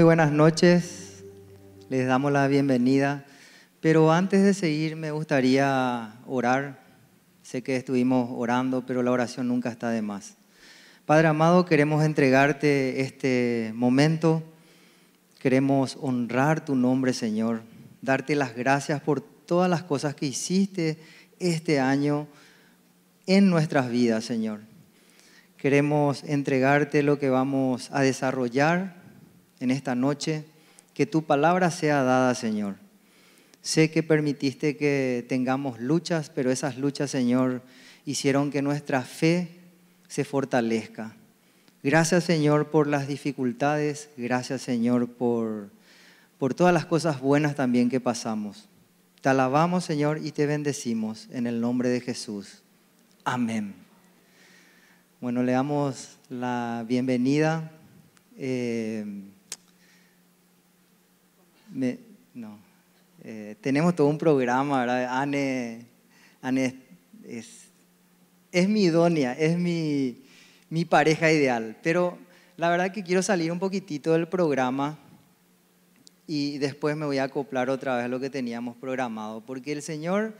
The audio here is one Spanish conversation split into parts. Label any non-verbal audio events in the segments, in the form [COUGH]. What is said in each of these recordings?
Muy buenas noches, les damos la bienvenida, pero antes de seguir me gustaría orar. Sé que estuvimos orando, pero la oración nunca está de más. Padre amado, queremos entregarte este momento, queremos honrar tu nombre, Señor, darte las gracias por todas las cosas que hiciste este año en nuestras vidas, Señor. Queremos entregarte lo que vamos a desarrollar en esta noche, que tu palabra sea dada, Señor. Sé que permitiste que tengamos luchas, pero esas luchas, Señor, hicieron que nuestra fe se fortalezca. Gracias, Señor, por las dificultades. Gracias, Señor, por, por todas las cosas buenas también que pasamos. Te alabamos, Señor, y te bendecimos en el nombre de Jesús. Amén. Bueno, le damos la bienvenida. Eh, no. Eh, tenemos todo un programa, ¿verdad? Anne, es, es, mi idónea, es mi, mi pareja ideal. Pero la verdad que quiero salir un poquitito del programa y después me voy a acoplar otra vez a lo que teníamos programado, porque el Señor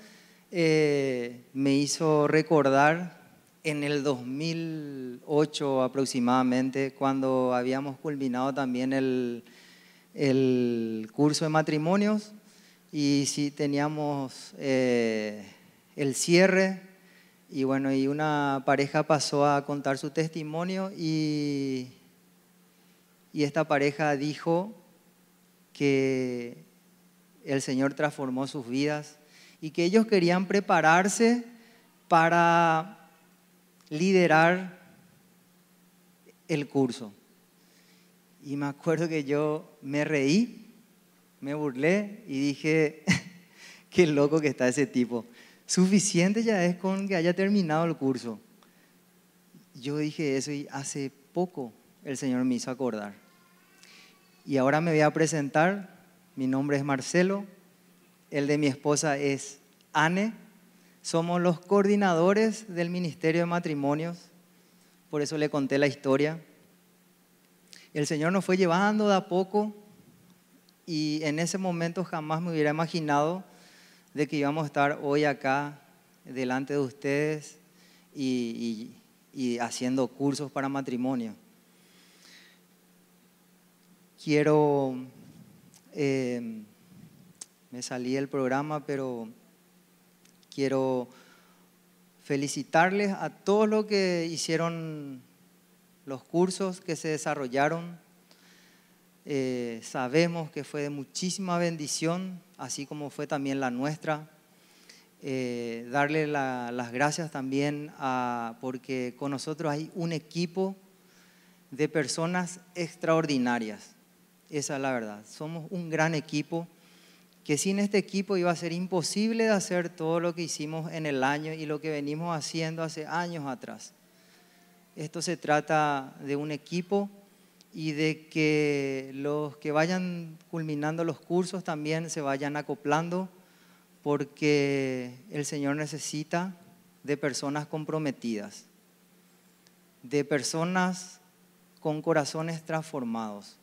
eh, me hizo recordar en el 2008 aproximadamente, cuando habíamos culminado también el, el curso de matrimonios y si teníamos eh, el cierre y bueno, y una pareja pasó a contar su testimonio y, y esta pareja dijo que el Señor transformó sus vidas y que ellos querían prepararse para liderar el curso. Y me acuerdo que yo me reí, me burlé y dije, [LAUGHS] qué loco que está ese tipo. Suficiente ya es con que haya terminado el curso. Yo dije eso y hace poco el Señor me hizo acordar. Y ahora me voy a presentar. Mi nombre es Marcelo, el de mi esposa es Anne. Somos los coordinadores del Ministerio de Matrimonios, por eso le conté la historia el Señor nos fue llevando de a poco y en ese momento jamás me hubiera imaginado de que íbamos a estar hoy acá delante de ustedes y, haciendo cursos para matrimonio. Quiero, eh, me salí del programa, pero quiero felicitarles a todos los que hicieron los cursos que se desarrollaron. Eh, sabemos que fue de muchísima bendición, así como fue también la nuestra. Eh, darle las gracias también a, porque con nosotros hay un equipo de personas extraordinarias. Esa es la verdad. Somos un gran equipo que sin este equipo iba a ser imposible de hacer todo lo que hicimos en el año y lo que venimos haciendo hace años atrás. Esto se trata de un equipo y de que los que vayan culminando los cursos también se vayan acoplando porque el Señor necesita de personas comprometidas, de personas con corazones transformados.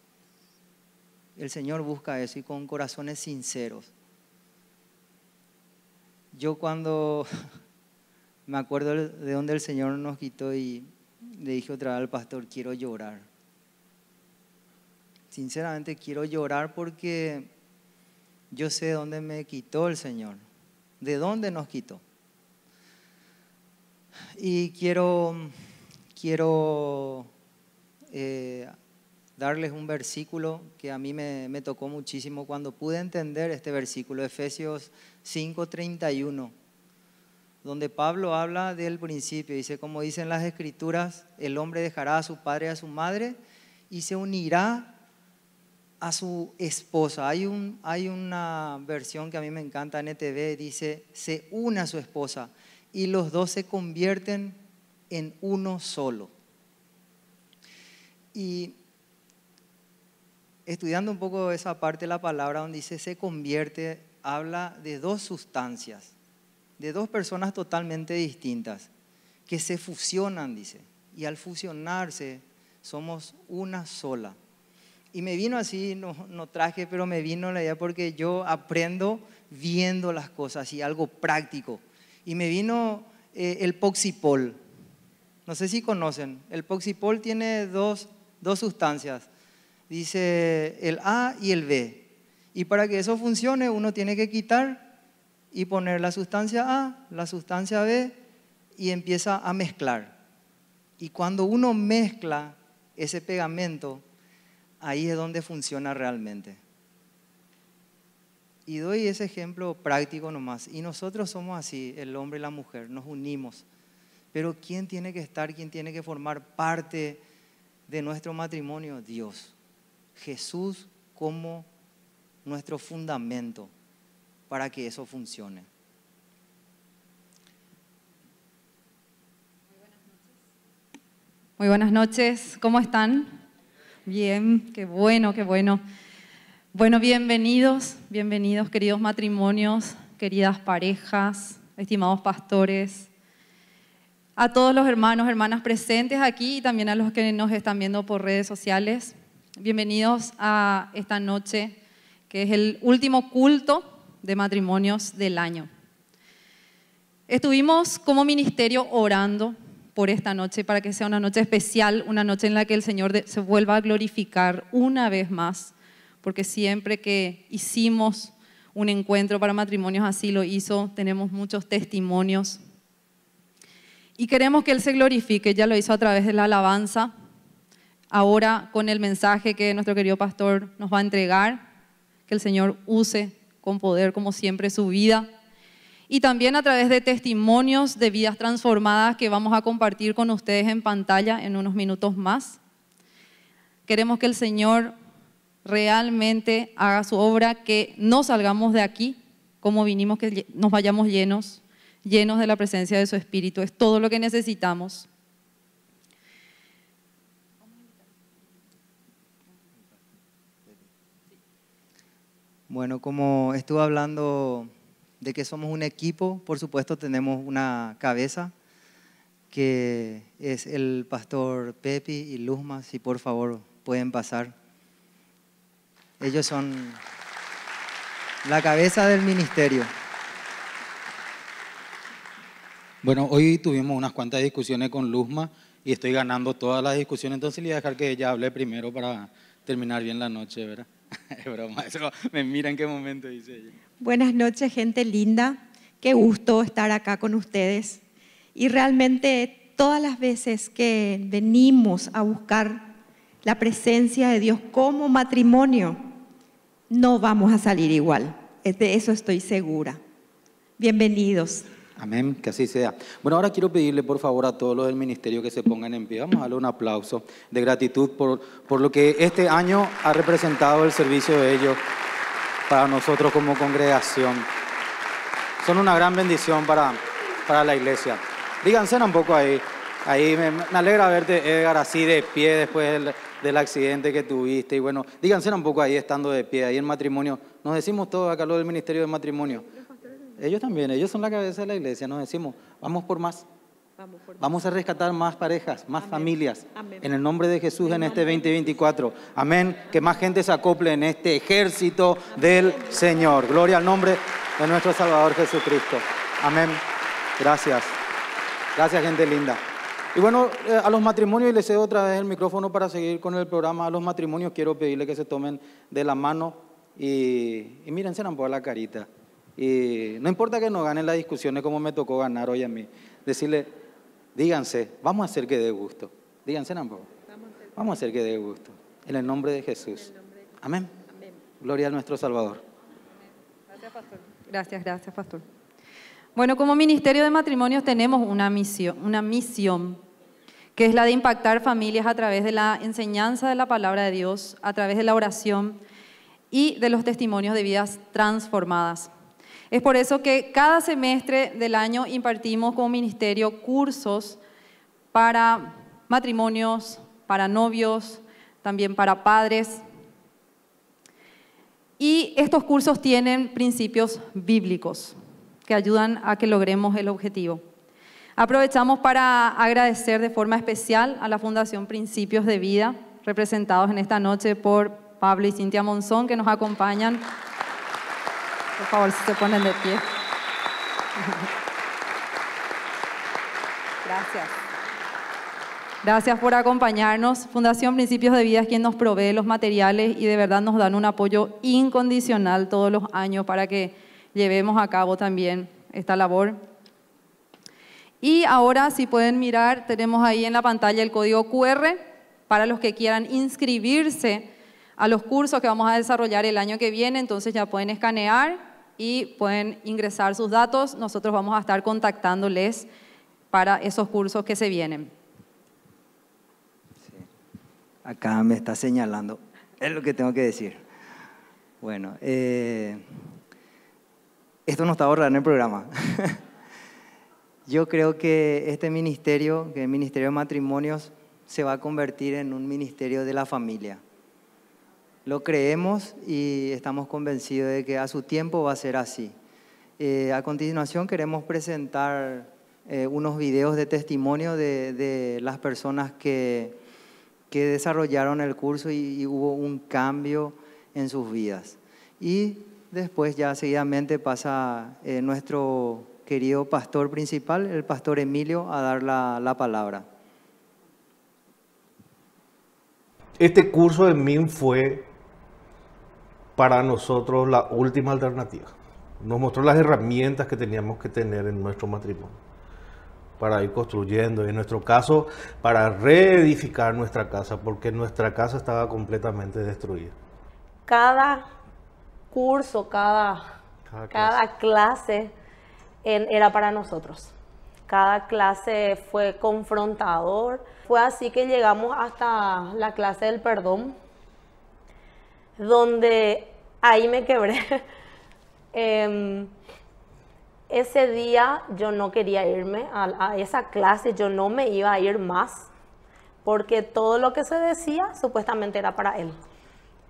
El Señor busca eso y con corazones sinceros. Yo cuando [LAUGHS] me acuerdo de donde el Señor nos quitó y le dije otra vez al pastor, quiero llorar. Sinceramente quiero llorar porque yo sé dónde me quitó el Señor, de dónde nos quitó. Y quiero, quiero eh, darles un versículo que a mí me, me tocó muchísimo cuando pude entender este versículo, Efesios 5:31 donde Pablo habla del principio. Dice, como dicen las escrituras, el hombre dejará a su padre y a su madre y se unirá a su esposa. Hay, un, hay una versión que a mí me encanta en ETV, dice, se une a su esposa y los dos se convierten en uno solo. Y estudiando un poco esa parte de la palabra donde dice se convierte, habla de dos sustancias de dos personas totalmente distintas que se fusionan, dice, y al fusionarse somos una sola. Y me vino así, no, traje, pero me vino la idea porque yo aprendo viendo las cosas y algo práctico. Y me vino eh, el poxipol. No sé si conocen. El poxipol tiene dos, dos sustancias. Dice el A y el B. Y para que eso funcione uno tiene que quitar y poner la sustancia A, la sustancia B y empieza a mezclar. Y cuando uno mezcla ese pegamento, ahí es donde funciona realmente. Y doy ese ejemplo práctico nomás. Y nosotros somos así, el hombre y la mujer, nos unimos. Pero ¿quién tiene que estar, quién tiene que formar parte de nuestro matrimonio? Dios. Jesús como nuestro fundamento para que eso funcione. Muy buenas noches, ¿cómo están? Bien, qué bueno, qué bueno. Bueno, bienvenidos, bienvenidos queridos matrimonios, queridas parejas, estimados pastores, a todos los hermanos, hermanas presentes aquí y también a los que nos están viendo por redes sociales. Bienvenidos a esta noche, que es el último culto de matrimonios del año. Estuvimos como ministerio orando por esta noche para que sea una noche especial, una noche en la que el Señor se vuelva a glorificar una vez más, porque siempre que hicimos un encuentro para matrimonios así lo hizo, tenemos muchos testimonios. Y queremos que Él se glorifique, ya lo hizo a través de la alabanza, ahora con el mensaje que nuestro querido pastor nos va a entregar, que el Señor use con poder, como siempre, su vida. Y también a través de testimonios de vidas transformadas que vamos a compartir con ustedes en pantalla en unos minutos más. Queremos que el Señor realmente haga su obra, que no salgamos de aquí como vinimos, que nos vayamos llenos, llenos de la presencia de su Espíritu. Es todo lo que necesitamos. Bueno, como estuve hablando de que somos un equipo, por supuesto tenemos una cabeza, que es el pastor Pepi y Luzma, si por favor pueden pasar. Ellos son la cabeza del ministerio. Bueno, hoy tuvimos unas cuantas discusiones con Luzma y estoy ganando todas las discusiones, entonces le voy a dejar que ella hable primero para terminar bien la noche, ¿verdad? [LAUGHS] es broma, eso me mira en qué momento dice ella. Buenas noches, gente linda. Qué gusto estar acá con ustedes. Y realmente todas las veces que venimos a buscar la presencia de Dios como matrimonio, no vamos a salir igual. De eso estoy segura. Bienvenidos. Amén, que así sea. Bueno, ahora quiero pedirle por favor a todos los del ministerio que se pongan en pie. Vamos a darle un aplauso de gratitud por, por lo que este año ha representado el servicio de ellos para nosotros como congregación. Son una gran bendición para, para la iglesia. Díganse un poco ahí. Ahí me, alegra verte, Edgar, así de pie después del, del accidente que tuviste. Y bueno, díganse un poco ahí estando de pie, ahí en matrimonio. Nos decimos todos acá lo del Ministerio de Matrimonio ellos también, ellos son la cabeza de la iglesia, nos decimos, vamos por más. Vamos, a rescatar más parejas, más familias, en el nombre de Jesús en este 2024. Amén, que más gente se acople en este ejército del Señor. Gloria al nombre de nuestro Salvador Jesucristo. Amén. Gracias. Gracias, gente linda. Y bueno, eh, a los matrimonios, y les cedo otra vez el micrófono para seguir con el programa, a los matrimonios quiero pedirle que se tomen de la mano y, y mírense por la carita. Y no importa que no ganen las discusiones como me tocó ganar hoy a mí. Decirle, díganse, vamos a hacer que dé gusto. Díganse, ambos. Vamos a hacer que dé gusto. En el nombre de Jesús. Amén. Gloria a nuestro Salvador. Gracias, pastor. Gracias, gracias, pastor. Bueno, como Ministerio de Matrimonios tenemos una misión, una misión que es la de impactar familias a través de la enseñanza de la palabra de Dios, a través de la oración y de los testimonios de vidas transformadas. Es por eso que cada semestre del año impartimos como ministerio cursos para matrimonios, para novios, también para padres. Y estos cursos tienen principios bíblicos que ayudan a que logremos el objetivo. Aprovechamos para agradecer de forma especial a la Fundación Principios de Vida, representados en esta noche por Pablo y Cintia Monzón, que nos acompañan. Por favor, si se ponen de pie. Gracias. Gracias por acompañarnos. Fundación Principios de Vida es quien nos provee los materiales y de verdad nos dan un apoyo incondicional todos los años para que llevemos a cabo también esta labor. Y ahora, si pueden mirar, tenemos ahí en la pantalla el código QR para los que quieran inscribirse a los cursos que vamos a desarrollar el año que viene, entonces ya pueden escanear y pueden ingresar sus datos. Nosotros vamos a estar contactándoles para esos cursos que se vienen. Acá me está señalando, es lo que tengo que decir. Bueno, eh, esto no está ahorrando en el programa. [LAUGHS] Yo creo que este ministerio, que es el Ministerio de Matrimonios, se va a convertir en un ministerio de la familia. Lo creemos y estamos convencidos de que a su tiempo va a ser así. Eh, a continuación queremos presentar eh, unos videos de testimonio de, las personas que, que, desarrollaron el curso y, hubo un cambio en sus vidas. Y después ya seguidamente pasa eh, nuestro querido pastor principal, el pastor Emilio, a dar la, palabra. Este curso de MIM fue para nosotros la última alternativa. Nos mostró las herramientas que teníamos que tener en nuestro matrimonio para ir construyendo, en nuestro caso, para reedificar nuestra casa, porque nuestra casa estaba completamente destruida. Cada curso, cada, clase, era para nosotros. Cada clase fue confrontador. Fue así que llegamos hasta la clase del perdón, donde ahí me quebré. [LAUGHS] Em, ese día yo no quería irme a, a, esa clase, yo no me iba a ir más, porque todo lo que se decía supuestamente era para él.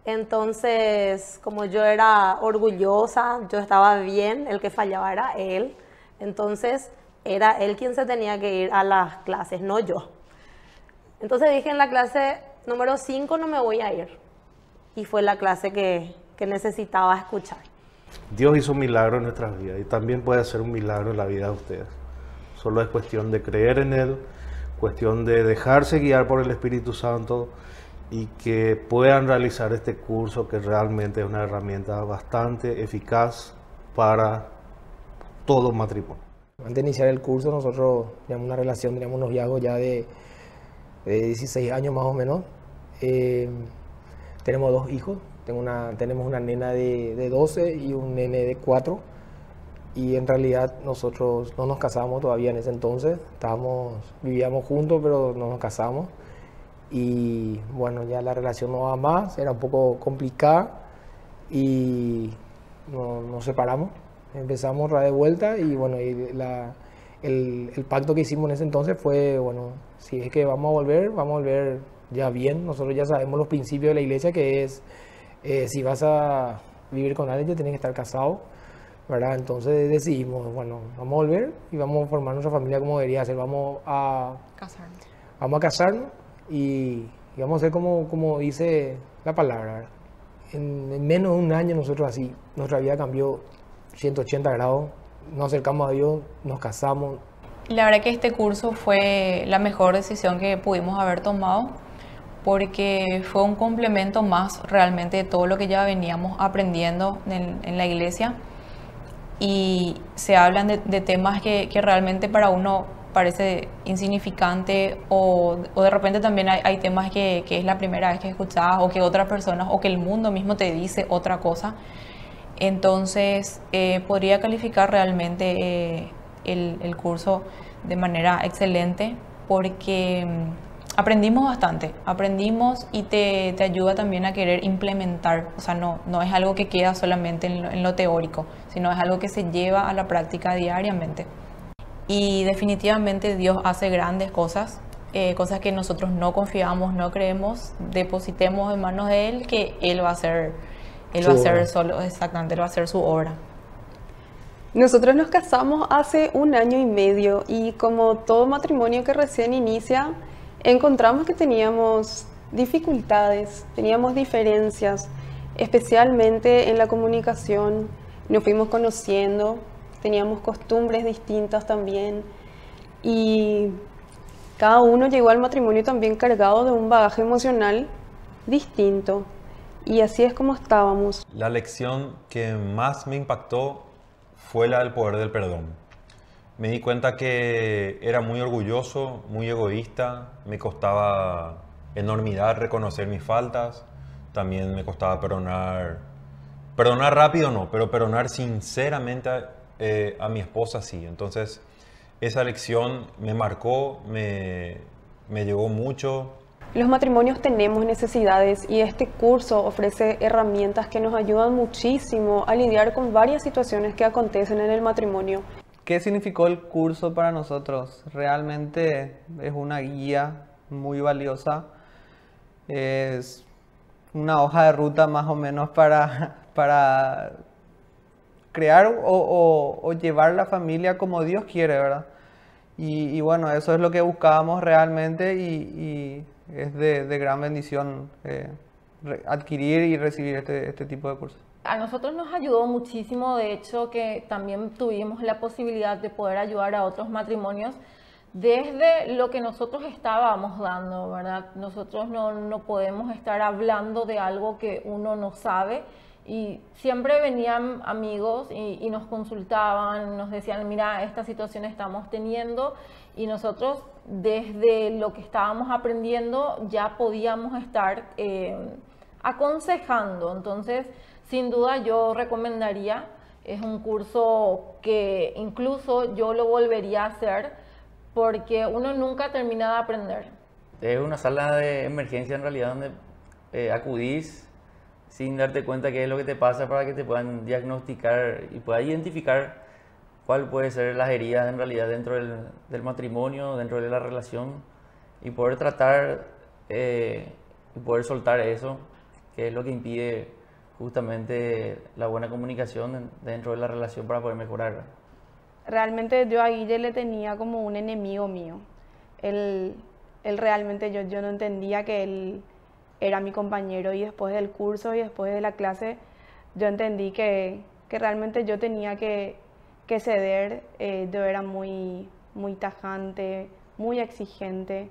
Entonces, como yo era orgullosa, yo estaba bien, el que fallaba era él, entonces era él quien se tenía que ir a las clases, no yo. Entonces dije en la clase número 5 no me voy a ir y fue la clase que, necesitaba escuchar. Dios hizo un milagro en nuestras vidas y también puede hacer un milagro en la vida de ustedes. Solo es cuestión de creer en Él, cuestión de dejarse guiar por el Espíritu Santo y que puedan realizar este curso que realmente es una herramienta bastante eficaz para todo matrimonio. Antes de iniciar el curso nosotros teníamos una relación, teníamos un noviazgo ya de, 16 años más o menos. Eh, tenemos dos hijos, Tengo una, tenemos una nena de, de 12 y un nene de 4 y en realidad nosotros no nos casamos todavía en ese entonces, estábamos, vivíamos juntos pero no nos casamos y bueno, ya la relación no va más, era un poco complicada y nos separamos, empezamos de vuelta y bueno, y el, el, pacto que hicimos en ese entonces fue, bueno, si es que vamos a volver, vamos a volver ya bien, nosotros ya sabemos los principios de la iglesia, que es, eh, si vas a vivir con alguien, ya tienes que estar casado, ¿verdad? Entonces decidimos, bueno, vamos a volver y vamos a formar nuestra familia como debería ser, vamos a... Casarnos. Vamos a casarnos y, vamos a hacer como, como dice la palabra, en menos de un año nosotros así, nuestra vida cambió 180 grados, nos acercamos a Dios, nos casamos. La verdad que este curso fue la mejor decisión que pudimos haber tomado porque fue un complemento más realmente de todo lo que ya veníamos aprendiendo en, la iglesia y se hablan de, temas que, realmente para uno parece insignificante o, o de repente también hay, temas que, que, es la primera vez que escuchas o que otras personas o que el mundo mismo te dice otra cosa. Entonces eh, podría calificar realmente eh, el, el curso de manera excelente porque mm, aprendimos bastante, aprendimos y te, te, ayuda también a querer implementar, o sea, no, no es algo que queda solamente en lo, teórico, sino es algo que se lleva a la práctica diariamente. Y definitivamente Dios hace grandes cosas, eh, cosas que nosotros no confiamos, no creemos, depositemos en manos de Él que Él va a hacer, Él va a hacer solo, exactamente, Él va a hacer su obra. Nosotros nos casamos hace un año y medio y como todo matrimonio que recién inicia, encontramos que teníamos dificultades, teníamos diferencias, especialmente en la comunicación, nos fuimos conociendo, teníamos costumbres distintas también y cada uno llegó al matrimonio también cargado de un bagaje emocional distinto y así es como estábamos. La lección que más me impactó fue la del poder del perdón me di cuenta que era muy orgulloso, muy egoísta, me costaba enormidad reconocer mis faltas, también me costaba perdonar, perdonar rápido no, pero perdonar sinceramente eh, a, mi esposa sí. Entonces esa lección me marcó, me, me mucho. Los matrimonios tenemos necesidades y este curso ofrece herramientas que nos ayudan muchísimo a lidiar con varias situaciones que acontecen en el matrimonio ¿Qué significó el curso para nosotros? Realmente es una guía muy valiosa. Es una hoja de ruta más o menos para, [LAUGHS] para crear o, llevar la familia como Dios quiere, ¿verdad? Y, bueno, eso es lo que buscábamos realmente y, es de, gran bendición eh, adquirir y recibir este, este tipo de cursos a nosotros nos ayudó muchísimo, de hecho, que también tuvimos la posibilidad de poder ayudar a otros matrimonios desde lo que nosotros estábamos dando, ¿verdad? Nosotros no, no podemos estar hablando de algo que uno no sabe y siempre venían amigos y, nos consultaban, nos decían, mira, esta situación estamos teniendo y nosotros desde lo que estábamos aprendiendo ya podíamos estar... Eh, aconsejando. Entonces, sin duda yo recomendaría, es un curso que incluso yo lo volvería a hacer porque uno nunca termina de aprender. Es una sala de emergencia en realidad donde eh, acudís sin darte cuenta qué es lo que te pasa para que te puedan diagnosticar y puedas identificar cuál puede ser las heridas en realidad dentro del, matrimonio, dentro de la relación y poder tratar eh, y poder soltar eso que es lo que impide justamente la buena comunicación dentro de la relación para poder mejorarla? Realmente yo a Guille le tenía como un enemigo mío. Él, realmente yo, no entendía que él era mi compañero y después del curso y después de la clase yo entendí que, realmente yo tenía que, ceder. Eh, yo era muy, muy tajante, muy exigente,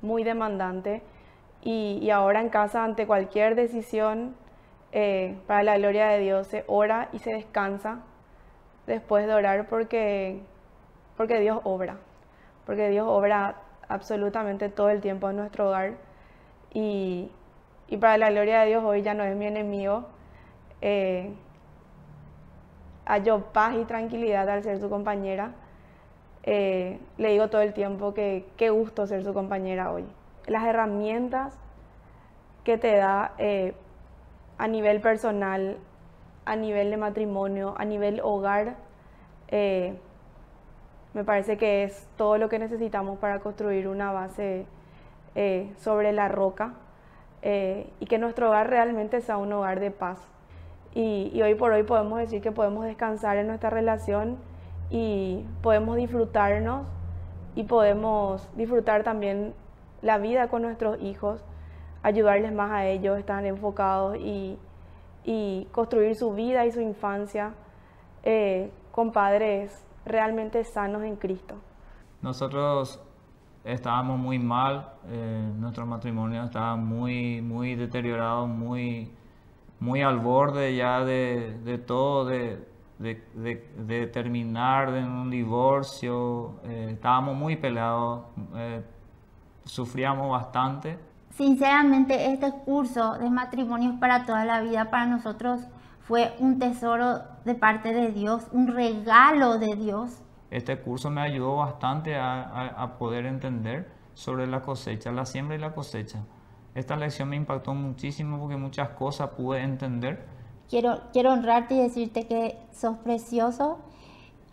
muy demandante y, ahora en casa ante cualquier decisión, eh, para la gloria de Dios, se ora y se descansa después de orar porque, porque Dios obra, porque Dios obra absolutamente todo el tiempo en nuestro hogar y, para la gloria de Dios hoy ya no es mi enemigo. Eh, hallo paz y tranquilidad al ser su compañera. Eh, le digo todo el tiempo que qué gusto ser su compañera hoy las herramientas que te da eh, a nivel personal, a nivel de matrimonio, a nivel hogar, eh, me parece que es todo lo que necesitamos para construir una base eh, sobre la roca y que nuestro hogar realmente sea un hogar de paz. y hoy por hoy podemos decir que podemos descansar en nuestra relación y podemos disfrutarnos y podemos disfrutar también la vida con nuestros hijos, ayudarles más a ellos, están enfocados y, y construir su vida y su infancia eh, con padres realmente sanos en Cristo. Nosotros estábamos muy mal, eh, nuestro matrimonio estaba muy, muy deteriorado, muy, muy al borde ya de, de todo, de, de, de, terminar en un divorcio, eh, estábamos muy peleados, sufríamos bastante. Sinceramente, este curso de matrimonios para toda la vida para nosotros fue un tesoro de parte de Dios, un regalo de Dios. Este curso me ayudó bastante a, poder entender sobre la cosecha, la siembra y la cosecha. Esta lección me impactó muchísimo porque muchas cosas pude entender. Quiero, quiero honrarte y decirte que sos precioso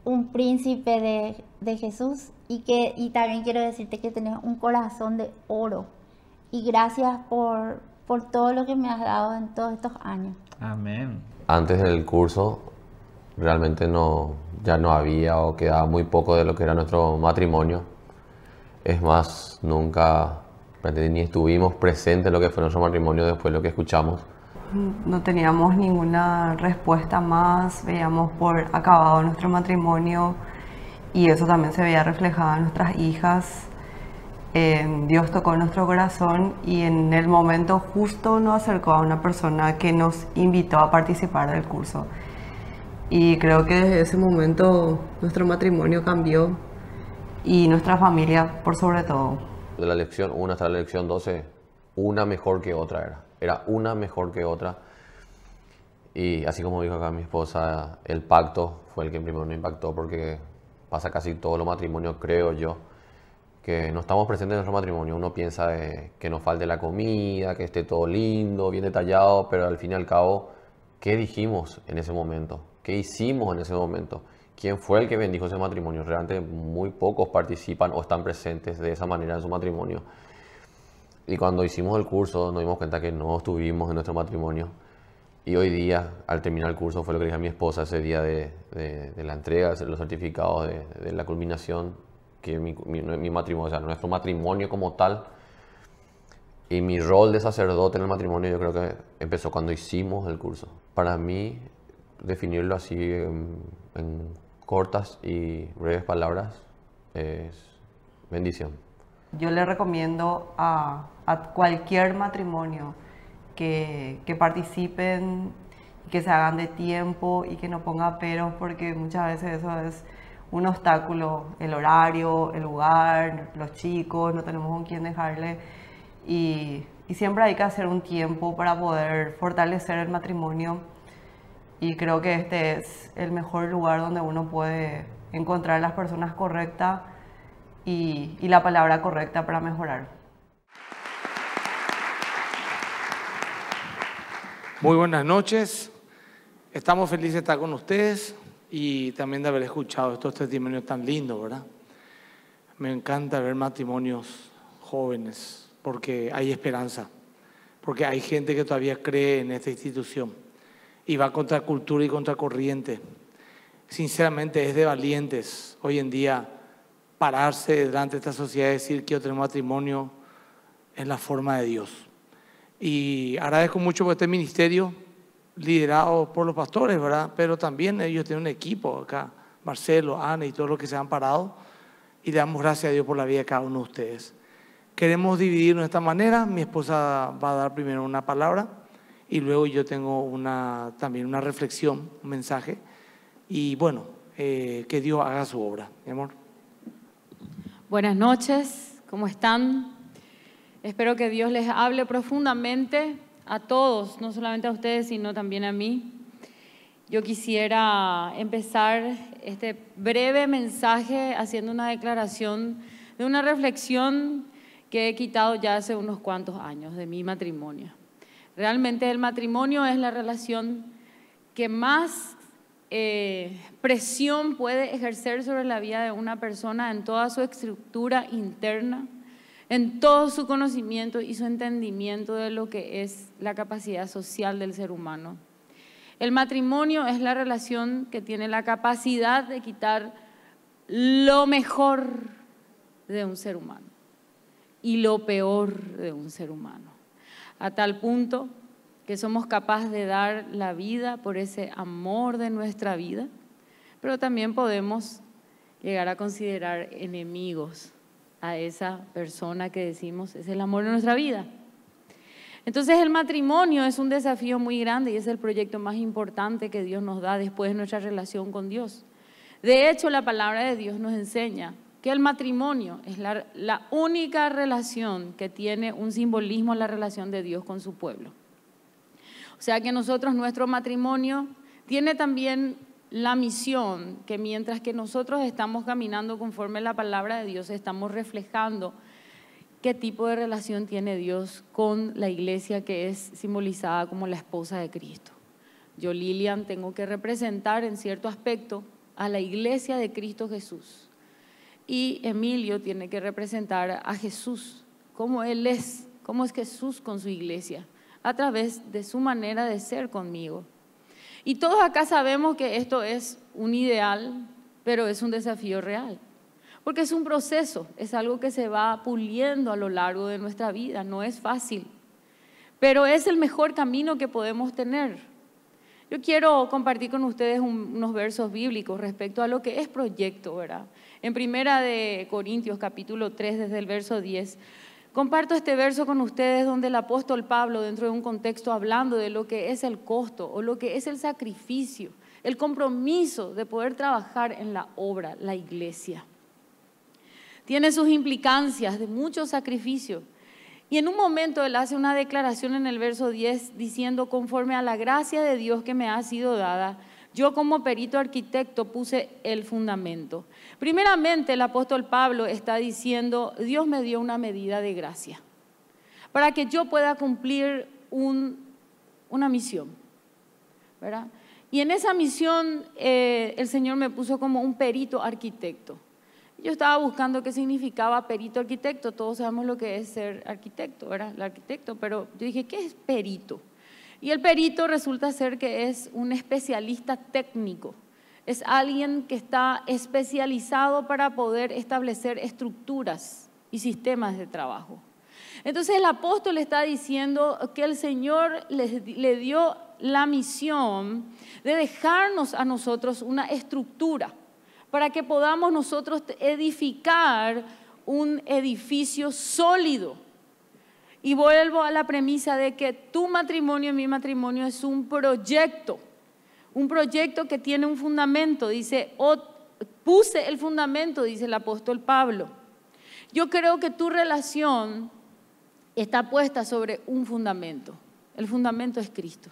un príncipe de, Jesús y, que, también quiero decirte que tenés un corazón de oro. Y gracias por, por todo lo que me has dado en todos estos años. Amén. Antes del curso realmente no, ya no había o quedaba muy poco de lo que era nuestro matrimonio. Es más, nunca ni estuvimos presentes lo que fue nuestro matrimonio después de lo que escuchamos no teníamos ninguna respuesta más, veíamos por acabado nuestro matrimonio y eso también se veía reflejado en nuestras hijas. Eh, Dios tocó nuestro corazón y en el momento justo nos acercó a una persona que nos invitó a participar del curso. Y creo que desde ese momento nuestro matrimonio cambió y nuestra familia por sobre todo. De la lección 1 hasta la lección 12, una mejor que otra era. Era una mejor que otra. Y así como dijo acá mi esposa, el pacto fue el que primero me impactó porque pasa casi todo lo matrimonio, creo yo, que no estamos presentes en nuestro matrimonio. Uno piensa eh, que nos falte la comida, que esté todo lindo, bien detallado, pero al fin y al cabo, ¿qué dijimos en ese momento? ¿Qué hicimos en ese momento? ¿Quién fue el que bendijo ese matrimonio? Realmente muy pocos participan o están presentes de esa manera en su matrimonio. Y cuando hicimos el curso nos dimos cuenta que no estuvimos en nuestro matrimonio. Y hoy día, al terminar el curso, fue lo que dije a mi esposa ese día de, la entrega, de los certificados de, la culminación, que mi, mi matrimonio, nuestro matrimonio como tal, y mi rol de sacerdote en el matrimonio yo creo que empezó cuando hicimos el curso. Para mí, definirlo así en, en cortas y breves palabras es bendición yo le recomiendo a, cualquier matrimonio que, que participen, que se hagan de tiempo y que no ponga peros, porque muchas veces eso es un obstáculo, el horario, el lugar, los chicos, no tenemos con quién dejarle. Y, y, siempre hay que hacer un tiempo para poder fortalecer el matrimonio. Y creo que este es el mejor lugar donde uno puede encontrar las personas correctas y, la palabra correcta para mejorar. Muy buenas noches. Estamos felices de estar con ustedes y también de haber escuchado estos testimonios tan lindos, ¿verdad? Me encanta ver matrimonios jóvenes porque hay esperanza, porque hay gente que todavía cree en esta institución y va contra cultura y contra corriente. Sinceramente es de valientes hoy en día pararse delante de esta sociedad y decir que otro matrimonio en la forma de Dios. Y agradezco mucho por este ministerio liderado por los pastores, ¿verdad? Pero también ellos tienen un equipo acá, Marcelo, Ana y todos los que se han parado. Y le damos gracias a Dios por la vida de cada uno de ustedes. Queremos dividirnos de esta manera. Mi esposa va a dar primero una palabra y luego yo tengo una, también una reflexión, un mensaje. Y bueno, eh, que Dios haga su obra, mi amor. Buenas noches, ¿cómo están? Espero que Dios les hable profundamente a todos, no solamente a ustedes, sino también a mí. Yo quisiera empezar este breve mensaje haciendo una declaración de una reflexión que he quitado ya hace unos cuantos años de mi matrimonio. Realmente el matrimonio es la relación que más eh, presión puede ejercer sobre la vida de una persona en toda su estructura interna, en todo su conocimiento y su entendimiento de lo que es la capacidad social del ser humano. El matrimonio es la relación que tiene la capacidad de quitar lo mejor de un ser humano y lo peor de un ser humano. A tal punto que somos capaces de dar la vida por ese amor de nuestra vida, pero también podemos llegar a considerar enemigos a esa persona que decimos es el amor de nuestra vida. Entonces el matrimonio es un desafío muy grande y es el proyecto más importante que Dios nos da después de nuestra relación con Dios. De hecho, la palabra de Dios nos enseña que el matrimonio es la, la única relación que tiene un simbolismo, la relación de Dios con su pueblo. O sea que nosotros, nuestro matrimonio tiene también la misión que mientras que nosotros estamos caminando conforme la palabra de Dios, estamos reflejando qué tipo de relación tiene Dios con la iglesia que es simbolizada como la esposa de Cristo. Yo, Lilian, tengo que representar en cierto aspecto a la iglesia de Cristo Jesús. Y Emilio tiene que representar a Jesús, cómo Él es, cómo es Jesús con su iglesia a través de su manera de ser conmigo. Y todos acá sabemos que esto es un ideal, pero es un desafío real. Porque es un proceso, es algo que se va puliendo a lo largo de nuestra vida, no es fácil. Pero es el mejor camino que podemos tener. Yo quiero compartir con ustedes unos versos bíblicos respecto a lo que es proyecto, ¿verdad? En primera de Corintios capítulo 3, desde el verso 10, Comparto este verso con ustedes donde el apóstol Pablo, dentro de un contexto hablando de lo que es el costo o lo que es el sacrificio, el compromiso de poder trabajar en la obra, la iglesia. Tiene sus implicancias de mucho sacrificio. Y en un momento él hace una declaración en el verso 10 diciendo, conforme a la gracia de Dios que me ha sido dada, yo como perito arquitecto puse el fundamento Primeramente el apóstol Pablo está diciendo, Dios me dio una medida de gracia para que yo pueda cumplir una misión. Y en esa misión eh, el Señor me puso como un perito arquitecto. Yo estaba buscando qué significaba perito arquitecto, todos sabemos lo que es ser arquitecto, El arquitecto, pero yo dije, ¿qué es perito? Y el perito resulta ser que es un especialista técnico, es alguien que está especializado para poder establecer estructuras y sistemas de trabajo. Entonces el apóstol está diciendo que el Señor le, le dio la misión de dejarnos a nosotros una estructura para que podamos nosotros edificar un edificio sólido. Y vuelvo a la premisa de que tu matrimonio y mi matrimonio es un proyecto un proyecto que tiene un fundamento, dice, puse el fundamento, dice el apóstol Pablo. Yo creo que tu relación está puesta sobre un fundamento. El fundamento es Cristo.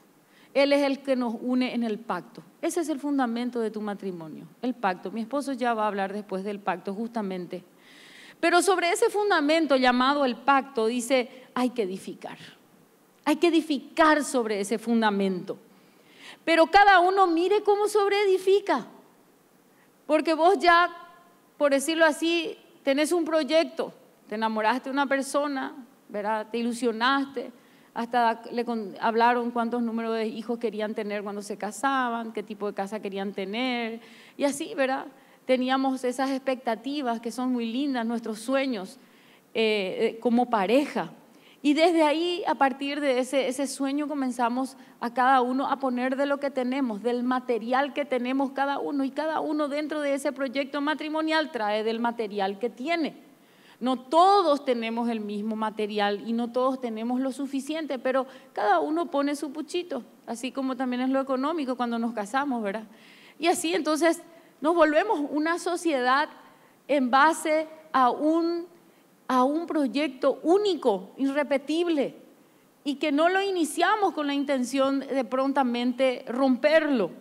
Él es el que nos une en el pacto. Ese es el fundamento de tu matrimonio, el pacto. Mi esposo ya va a hablar después del pacto, justamente. Pero sobre ese fundamento llamado el pacto, dice, hay que edificar. Hay que edificar sobre ese fundamento. Pero cada uno mire cómo sobreedifica. Porque vos ya, por decirlo así, tenés un proyecto, te enamoraste de una persona, ¿verdad? Te ilusionaste, hasta le hablaron cuántos números de hijos querían tener cuando se casaban, qué tipo de casa querían tener, y así, ¿verdad? Teníamos esas expectativas que son muy lindas, nuestros sueños eh, eh, como pareja. Y desde ahí, a partir de ese, sueño, comenzamos a cada uno a poner de lo que tenemos, del material que tenemos cada uno. Y cada uno dentro de ese proyecto matrimonial trae del material que tiene. No todos tenemos el mismo material y no todos tenemos lo suficiente, pero cada uno pone su puchito, así como también es lo económico cuando nos casamos, ¿verdad? Y así entonces nos volvemos una sociedad en base a un a un proyecto único, irrepetible, y que no lo iniciamos con la intención de prontamente romperlo.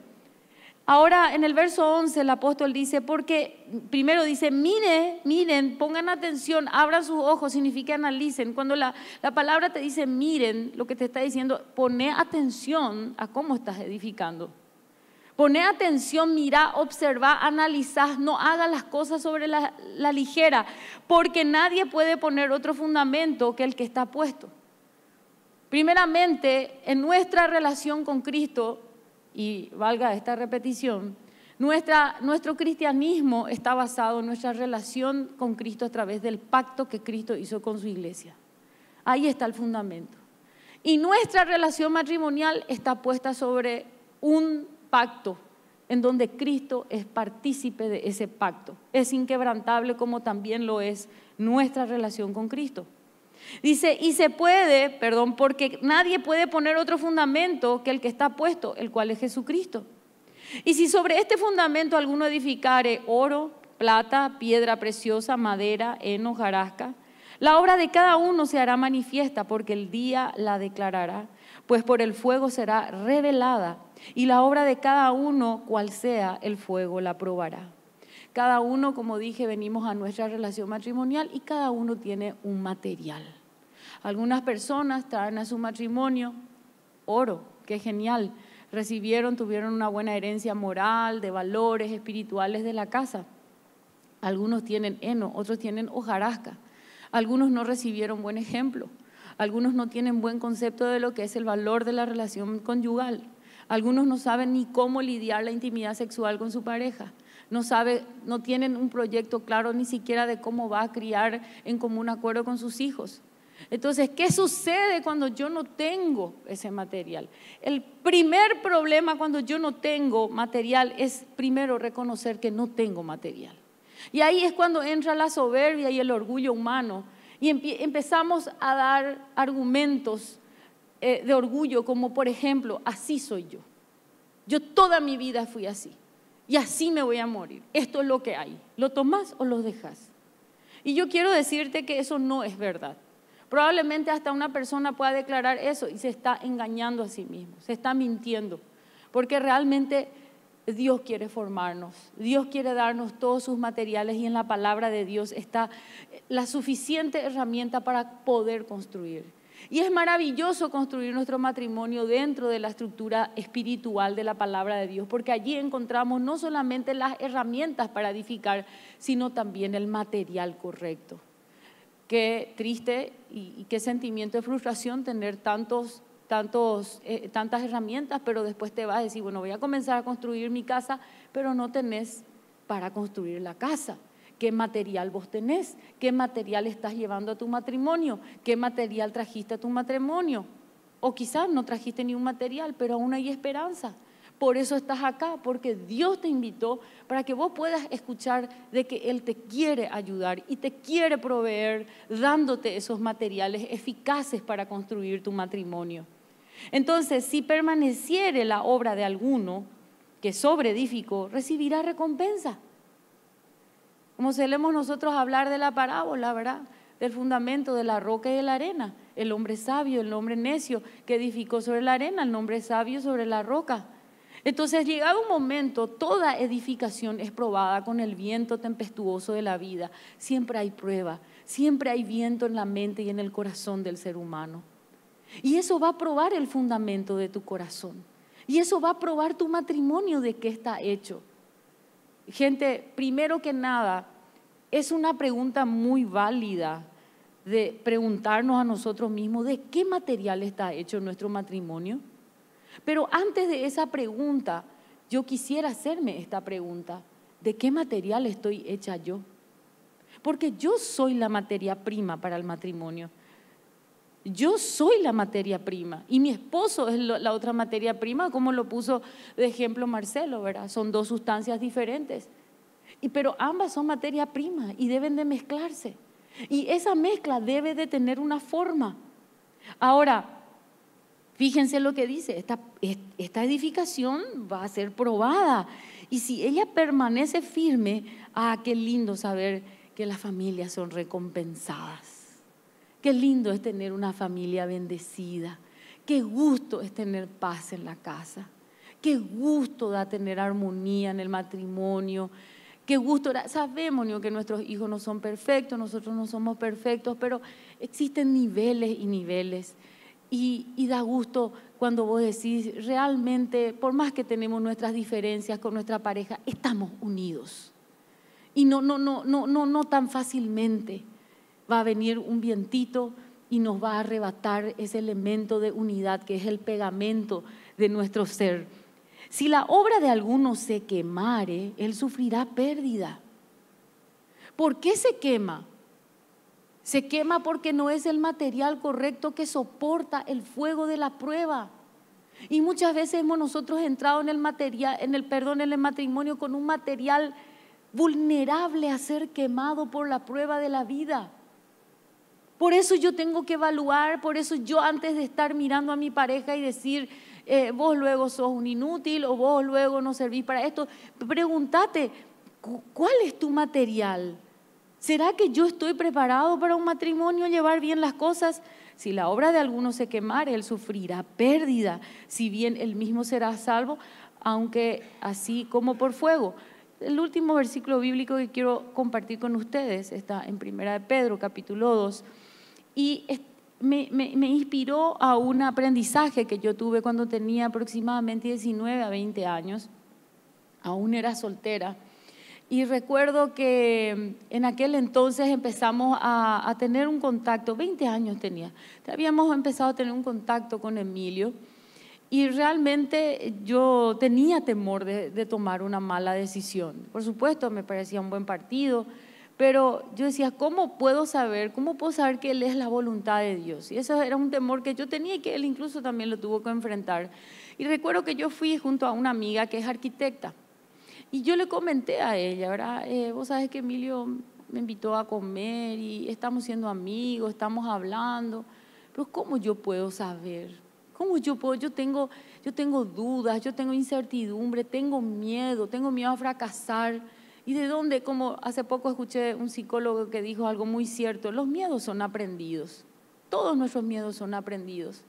Ahora, en el verso 11, el apóstol dice, porque primero dice, miren, miren, pongan atención, abran sus ojos, significa analicen. Cuando la, la palabra te dice, miren, lo que te está diciendo, pone atención a cómo estás edificando. Poné atención, mira, observa, analizá, no haga las cosas sobre la, la, ligera, porque nadie puede poner otro fundamento que el que está puesto. Primeramente, en nuestra relación con Cristo, y valga esta repetición, nuestra, nuestro cristianismo está basado en nuestra relación con Cristo a través del pacto que Cristo hizo con su iglesia. Ahí está el fundamento. Y nuestra relación matrimonial está puesta sobre un pacto en donde Cristo es partícipe de ese pacto. Es inquebrantable como también lo es nuestra relación con Cristo. Dice, y se puede, perdón, porque nadie puede poner otro fundamento que el que está puesto, el cual es Jesucristo. Y si sobre este fundamento alguno edificare oro, plata, piedra preciosa, madera, heno, jarasca, la obra de cada uno se hará manifiesta porque el día la declarará, pues por el fuego será revelada y la obra de cada uno, cual sea el fuego, la probará. Cada uno, como dije, venimos a nuestra relación matrimonial y cada uno tiene un material. Algunas personas traen a su matrimonio oro, qué genial. Recibieron, tuvieron una buena herencia moral, de valores espirituales de la casa. Algunos tienen heno, otros tienen hojarasca. Algunos no recibieron buen ejemplo. Algunos no tienen buen concepto de lo que es el valor de la relación conyugal. Algunos no saben ni cómo lidiar la intimidad sexual con su pareja. No, no tienen un proyecto claro ni siquiera de cómo va a criar en común acuerdo con sus hijos. Entonces, ¿qué sucede cuando yo no tengo ese material? El primer problema cuando yo no tengo material es primero reconocer que no tengo material. Y ahí es cuando entra la soberbia y el orgullo humano y empezamos a dar argumentos eh, de orgullo, como por ejemplo, así soy yo. Yo toda mi vida fui así. Y así me voy a morir. Esto es lo que hay. ¿Lo tomás o lo dejas? Y yo quiero decirte que eso no es verdad. Probablemente hasta una persona pueda declarar eso y se está engañando a sí mismo, se está mintiendo, porque realmente Dios quiere formarnos, Dios quiere darnos todos sus materiales y en la palabra de Dios está la suficiente herramienta para poder construir. Y es maravilloso construir nuestro matrimonio dentro de la estructura espiritual de la palabra de Dios, porque allí encontramos no solamente las herramientas para edificar, sino también el material correcto. Qué triste y, qué sentimiento de frustración tener tantos, tantos, eh, tantas herramientas, pero después te vas a decir, bueno, voy a comenzar a construir mi casa, pero no tenés para construir la casa. ¿Qué material vos tenés? ¿Qué material estás llevando a tu matrimonio? ¿Qué material trajiste a tu matrimonio? O quizás no trajiste ni un material, pero aún hay esperanza. Por eso estás acá, porque Dios te invitó para que vos puedas escuchar de que Él te quiere ayudar y te quiere proveer dándote esos materiales eficaces para construir tu matrimonio. Entonces, si permaneciere la obra de alguno que sobreedificó, recibirá recompensa. Como solemos nosotros hablar de la parábola, ¿verdad? Del fundamento de la roca y de la arena. El hombre sabio, el hombre necio, que edificó sobre la arena, el hombre sabio sobre la roca. Entonces, llegado un momento, toda edificación es probada con el viento tempestuoso de la vida. Siempre hay prueba, siempre hay viento en la mente y en el corazón del ser humano. Y eso va a probar el fundamento de tu corazón. Y eso va a probar tu matrimonio de qué está hecho. Gente, primero que nada, es una pregunta muy válida de preguntarnos a nosotros mismos de qué material está hecho nuestro matrimonio. Pero antes de esa pregunta, yo quisiera hacerme esta pregunta, ¿de qué material estoy hecha yo? Porque yo soy la materia prima para el matrimonio. Yo soy la materia prima y mi esposo es la otra materia prima, como lo puso de ejemplo Marcelo, ¿verdad? Son dos sustancias diferentes, pero ambas son materia prima y deben de mezclarse. Y esa mezcla debe de tener una forma. Ahora, fíjense lo que dice, esta, esta edificación va a ser probada y si ella permanece firme, ah, qué lindo saber que las familias son recompensadas. Qué lindo es tener una familia bendecida. Qué gusto es tener paz en la casa. Qué gusto da tener armonía en el matrimonio. Qué gusto. Sabemos que nuestros hijos no son perfectos, nosotros no somos perfectos, pero existen niveles y niveles. Y, da gusto cuando vos decís, realmente, por más que tenemos nuestras diferencias con nuestra pareja, estamos unidos. Y no, no, no, no, no, no tan fácilmente va a venir un vientito y nos va a arrebatar ese elemento de unidad que es el pegamento de nuestro ser. Si la obra de alguno se quemare, él sufrirá pérdida. ¿Por qué se quema? Se quema porque no es el material correcto que soporta el fuego de la prueba. Y muchas veces hemos nosotros entrado en el material, en el perdón, en el matrimonio con un material vulnerable a ser quemado por la prueba de la vida. Por eso yo tengo que evaluar, por eso yo antes de estar mirando a mi pareja y decir, eh, vos luego sos un inútil o vos luego no servís para esto, pregúntate, ¿cuál es tu material? ¿Será que yo estoy preparado para un matrimonio, llevar bien las cosas? Si la obra de alguno se quemare, él sufrirá pérdida, si bien él mismo será salvo, aunque así como por fuego. El último versículo bíblico que quiero compartir con ustedes está en Primera de Pedro, capítulo 2, y me, inspiró a un aprendizaje que yo tuve cuando tenía aproximadamente 19 a 20 años. Aún era soltera. Y recuerdo que en aquel entonces empezamos a, tener un contacto, 20 años tenía, habíamos empezado a tener un contacto con Emilio. Y realmente yo tenía temor de, tomar una mala decisión. Por supuesto, me parecía un buen partido, pero yo decía, ¿cómo puedo saber? ¿Cómo puedo saber que Él es la voluntad de Dios? Y eso era un temor que yo tenía y que Él incluso también lo tuvo que enfrentar. Y recuerdo que yo fui junto a una amiga que es arquitecta. Y yo le comenté a ella, ¿verdad? Eh, vos sabes que Emilio me invitó a comer y estamos siendo amigos, estamos hablando. Pero ¿cómo yo puedo saber? ¿Cómo yo puedo? Yo tengo, yo tengo dudas, yo tengo incertidumbre, tengo miedo, tengo miedo a fracasar. ¿Y de dónde? Como hace poco escuché un psicólogo que dijo algo muy cierto, los miedos son aprendidos, todos nuestros miedos son aprendidos.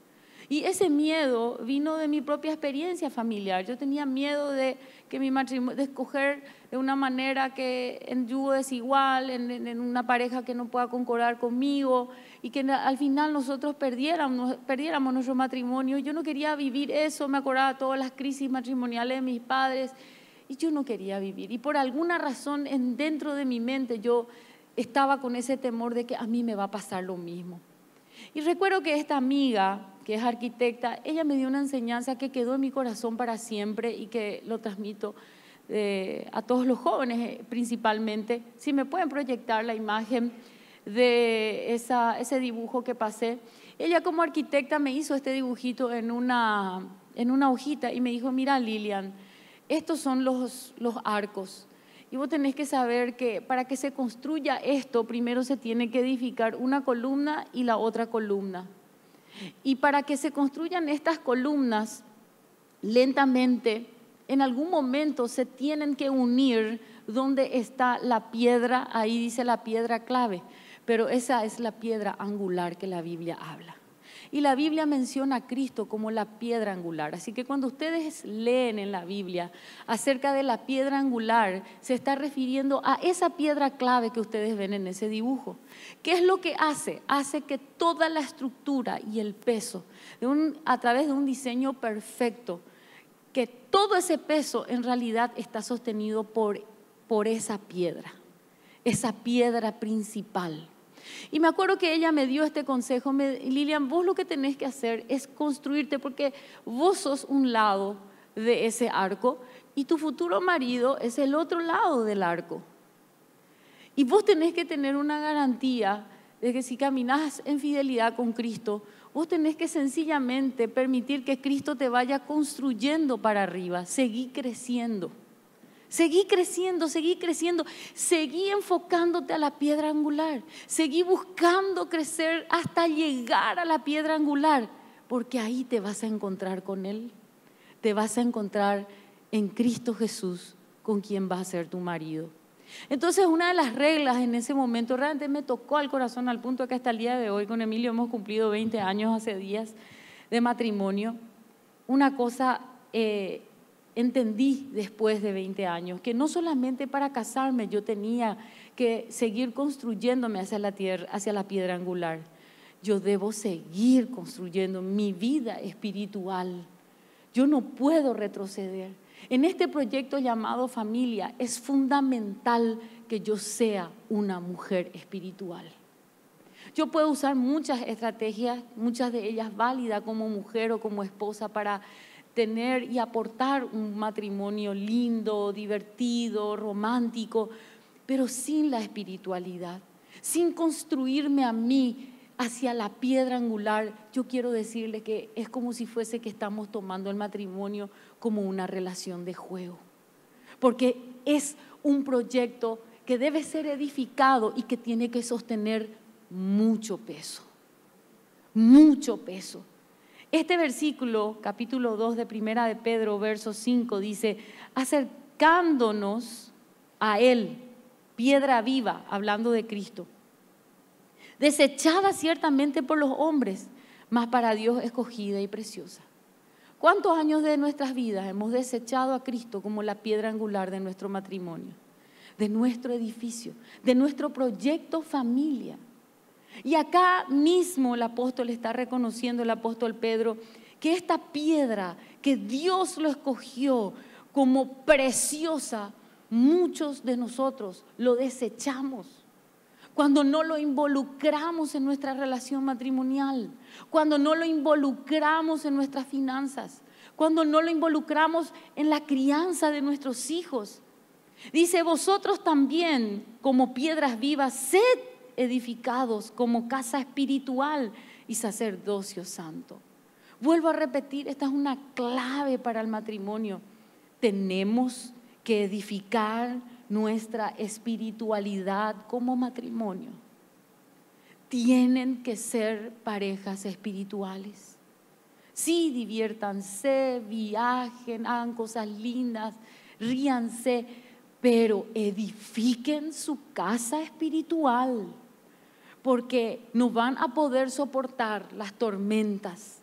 Y ese miedo vino de mi propia experiencia familiar. Yo tenía miedo de que mi matrimonio, de escoger de una manera que en yugo desigual, en, en una pareja que no pueda concordar conmigo y que al final nosotros perdiéramos, perdiéramos nuestro matrimonio. Yo no quería vivir eso, me acordaba todas las crisis matrimoniales de mis padres y yo no quería vivir. Y por alguna razón en, dentro de mi mente yo estaba con ese temor de que a mí me va a pasar lo mismo. Y recuerdo que esta amiga, que es arquitecta, ella me dio una enseñanza que quedó en mi corazón para siempre y que lo transmito eh, a todos los jóvenes eh, principalmente. Si me pueden proyectar la imagen de ese dibujo que pasé. Ella como arquitecta me hizo este dibujito en una, en una hojita y me dijo, mira Lilian, estos son los, los arcos. Y vos tenés que saber que para que se construya esto, primero se tiene que edificar una columna y la otra columna. Y para que se construyan estas columnas, lentamente, en algún momento se tienen que unir donde está la piedra, ahí dice la piedra clave, pero esa es la piedra angular que la Biblia habla. Y la Biblia menciona a Cristo como la piedra angular. Así que cuando ustedes leen en la Biblia acerca de la piedra angular, se está refiriendo a esa piedra clave que ustedes ven en ese dibujo. ¿Qué es lo que hace? Hace que toda la estructura y el peso, a través de un diseño perfecto, que todo ese peso en realidad está sostenido por esa piedra, esa piedra principal. Y me acuerdo que ella me dio este consejo, Lilian, vos lo que tenés que hacer es construirte porque vos sos un lado de ese arco y tu futuro marido es el otro lado del arco. Y vos tenés que tener una garantía de que si caminás en fidelidad con Cristo, vos tenés que sencillamente permitir que Cristo te vaya construyendo para arriba, seguir creciendo. Seguí creciendo, seguí creciendo, seguí enfocándote a la piedra angular, seguí buscando crecer hasta llegar a la piedra angular, porque ahí te vas a encontrar con Él, te vas a encontrar en Cristo Jesús, con quien va a ser tu marido. Entonces, una de las reglas en ese momento realmente me tocó al corazón al punto que hasta el día de hoy con Emilio hemos cumplido 20 años hace días de matrimonio. Una cosa eh, entendí después de 20 años que no solamente para casarme yo tenía que seguir construyéndome hacia la piedra angular. Yo debo seguir construyendo mi vida espiritual. Yo no puedo retroceder. En este proyecto llamado familia es fundamental que yo sea una mujer espiritual. Yo puedo usar muchas estrategias, muchas de ellas válidas como mujer o como esposa para tener y aportar un matrimonio lindo, divertido, romántico, pero sin la espiritualidad, sin construirme a mí hacia la piedra angular, yo quiero decirle que es como si fuese que estamos tomando el matrimonio como una relación de juego, porque es un proyecto que debe ser edificado y que tiene que sostener mucho peso, mucho peso. Este versículo, capítulo 2 de Primera de Pedro, verso 5, dice, acercándonos a Él, piedra viva, hablando de Cristo, desechada ciertamente por los hombres, mas para Dios escogida y preciosa. ¿Cuántos años de nuestras vidas hemos desechado a Cristo como la piedra angular de nuestro matrimonio, de nuestro edificio, de nuestro proyecto familia? Y acá mismo el apóstol está reconociendo, el apóstol Pedro, que esta piedra que Dios lo escogió como preciosa, muchos de nosotros lo desechamos. Cuando no lo involucramos en nuestra relación matrimonial, cuando no lo involucramos en nuestras finanzas, cuando no lo involucramos en la crianza de nuestros hijos. Dice, vosotros también, como piedras vivas, sed edificados como casa espiritual y sacerdocio santo. Vuelvo a repetir, esta es una clave para el matrimonio. Tenemos que edificar nuestra espiritualidad como matrimonio. Tienen que ser parejas espirituales. Sí, diviértanse, viajen, hagan cosas lindas, ríanse, pero edifiquen su casa espiritual porque no van a poder soportar las tormentas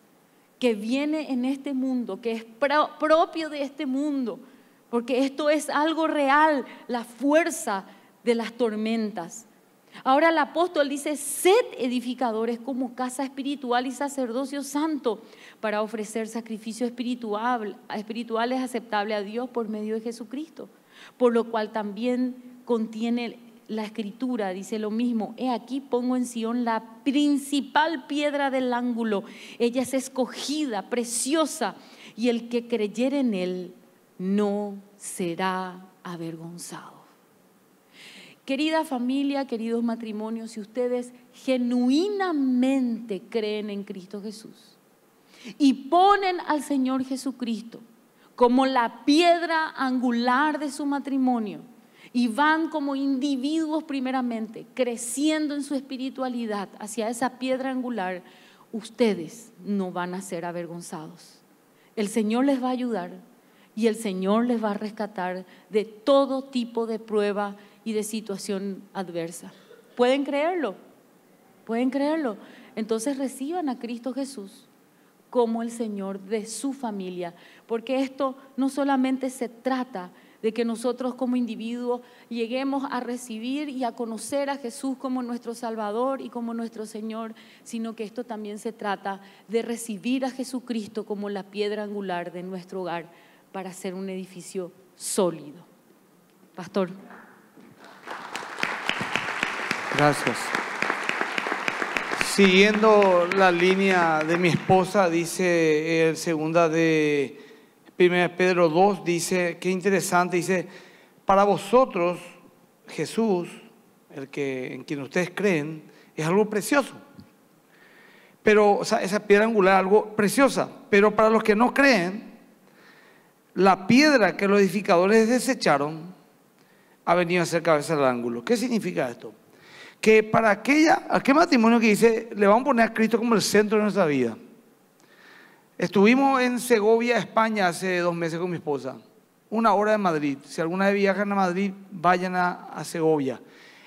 que viene en este mundo, que es propio de este mundo, porque esto es algo real, la fuerza de las tormentas. Ahora el apóstol dice, sed edificadores como casa espiritual y sacerdocio santo para ofrecer sacrificio espiritual, espirituales aceptable a Dios por medio de Jesucristo, por lo cual también contiene la escritura dice lo mismo, he aquí pongo en Sión la principal piedra del ángulo, ella es escogida, preciosa, y el que creyere en él no será avergonzado. Querida familia, queridos matrimonios, si ustedes genuinamente creen en Cristo Jesús y ponen al Señor Jesucristo como la piedra angular de su matrimonio, y van como individuos primeramente, creciendo en su espiritualidad hacia esa piedra angular, ustedes no van a ser avergonzados. El Señor les va a ayudar y el Señor les va a rescatar de todo tipo de prueba y de situación adversa. ¿Pueden creerlo? ¿Pueden creerlo? Entonces reciban a Cristo Jesús como el Señor de su familia, porque esto no solamente se trata de que nosotros como individuos lleguemos a recibir y a conocer a Jesús como nuestro Salvador y como nuestro Señor, sino que esto también se trata de recibir a Jesucristo como la piedra angular de nuestro hogar para ser un edificio sólido. Pastor. Gracias. Siguiendo la línea de mi esposa, dice el segunda de 1 Pedro 2 dice, qué interesante, dice, para vosotros Jesús, el que, en quien ustedes creen, es algo precioso. Pero esa piedra angular es algo preciosa. Pero para los que no creen, la piedra que los edificadores desecharon ha venido a ser cabeza del ángulo. ¿Qué significa esto? Que para aquella, aquel matrimonio que dice, le vamos a poner a Cristo como el centro de nuestra vida Estuvimos en Segovia, España, hace dos meses con mi esposa. Una hora de Madrid. Si alguna vez viajan a Madrid, vayan a, Segovia.